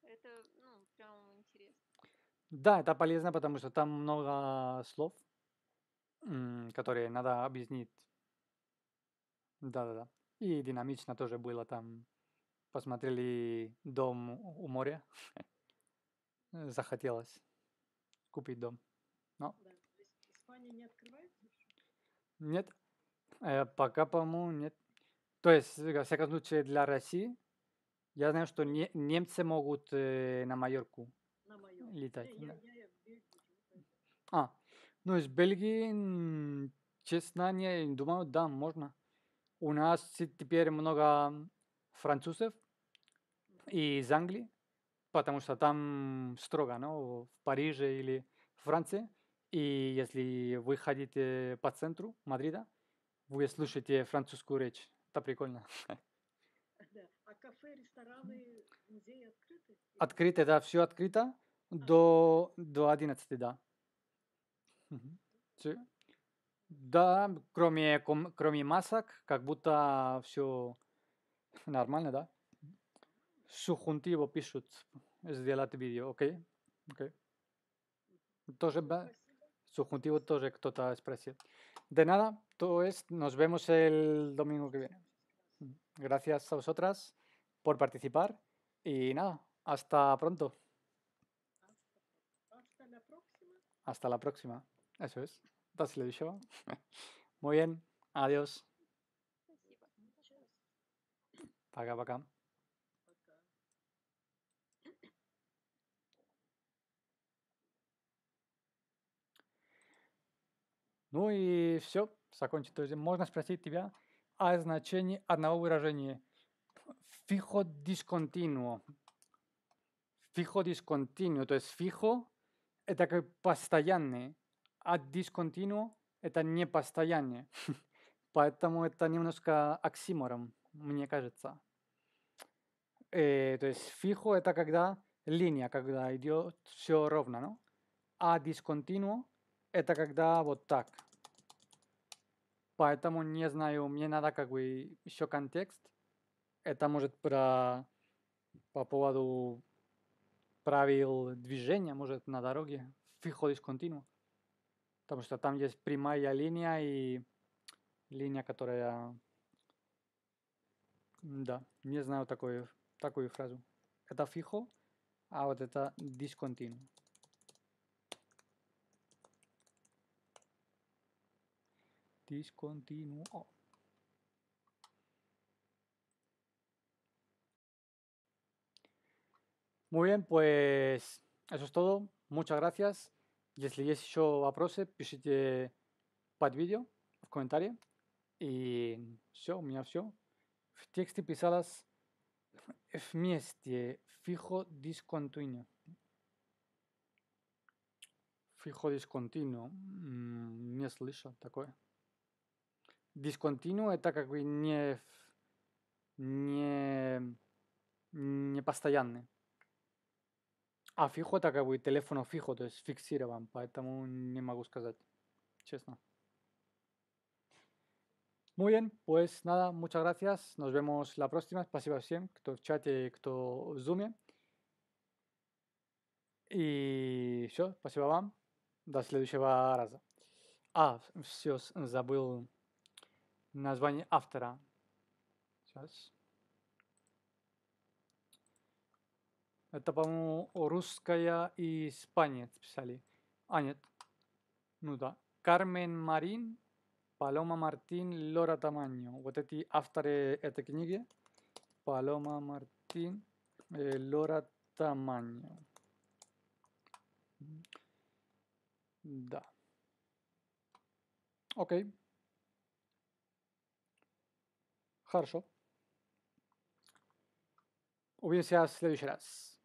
Это, ну, прям интересно. Да, это полезно, потому что там много слов, которые надо объяснить. Да-да-да. И динамично тоже было там. Посмотрели дом у моря. *laughs* Захотелось купить дом. Но... Да, то есть не открывается Нет. Э, пока, по-моему, нет. То есть, во всяком случае, для России я знаю, что не, немцы могут э, на Майорку на Майорку. летать. Я, да. я, я, я а, ну из Бельгии, честно, не думаю, да, можно. У нас теперь много французов и из Англии, потому что там строго, ну, в Париже или в Франции. И если вы ходите по центру Мадрида, вы слушаете французскую речь. Это прикольно. *laughs* кафе, рестораны, музеи открыты? Открыто, да, все открыто до, до 11, да. Угу. Да, кроме, кроме масок, как будто все нормально, да? Сухунтиво пишут, сделать видео, окей? Окей. Тоже, сухунтиво тоже кто-то спросил. De nada, todo es, nos vemos el domingo que viene. Gracias a vosotras por participar y nada, hasta pronto. Hasta la próxima. Hasta la próxima. Eso es. Das dicho. *laughs* Muy bien. Adiós. Para acá, para acá. Ну и все. Закончить. То есть можно спросить тебя о значении одного выражения. fijo discontinuo. Fijo discontinuo, to jest fijo, это как постоянный, а discontinuo это не постояние. Поэтому это немножко оксимором, мне кажется. Э, то есть фихо это когда линия, когда идет все ровно, ну? А discontinuo это когда вот так. Поэтому не знаю, мне надо как бы еще контекст это может про по поводу правил движения, может, на дороге, фихо дисконтинуо. Потому что там есть прямая линия и линия, которая... Да, не знаю такую, такую фразу. Это фихо, а вот это дисконтину. Дисконтину. Muy bien, pues eso es todo. Muchas gracias. y есть yo вопросы, пишите под видео в комментарии. И все, меня все. В тексте fijo discontinuo. Fijo discontinuo. Mm, discontinuo это как a fijo está que voy teléfono fijo, entonces fijíramos para que tampoco ni me guste casar. ¿Qué es no? Muy bien, pues nada, muchas gracias, nos vemos la próxima. pasiva siempre. Cto chat y cto zoomier. Y eso, pasiva vamos. Hasta el próximo raza. Ah, se os olvidó el nombre del autor. ¿Sí? Это, по-моему, русская и испанец писали. А, нет. Ну да. Кармен Марин, Палома Мартин, Лора Таманьо. Вот эти авторы этой книги. Палома Мартин, э, Лора Таманьо. Да. Окей. Хорошо. Увидимся в следующий раз.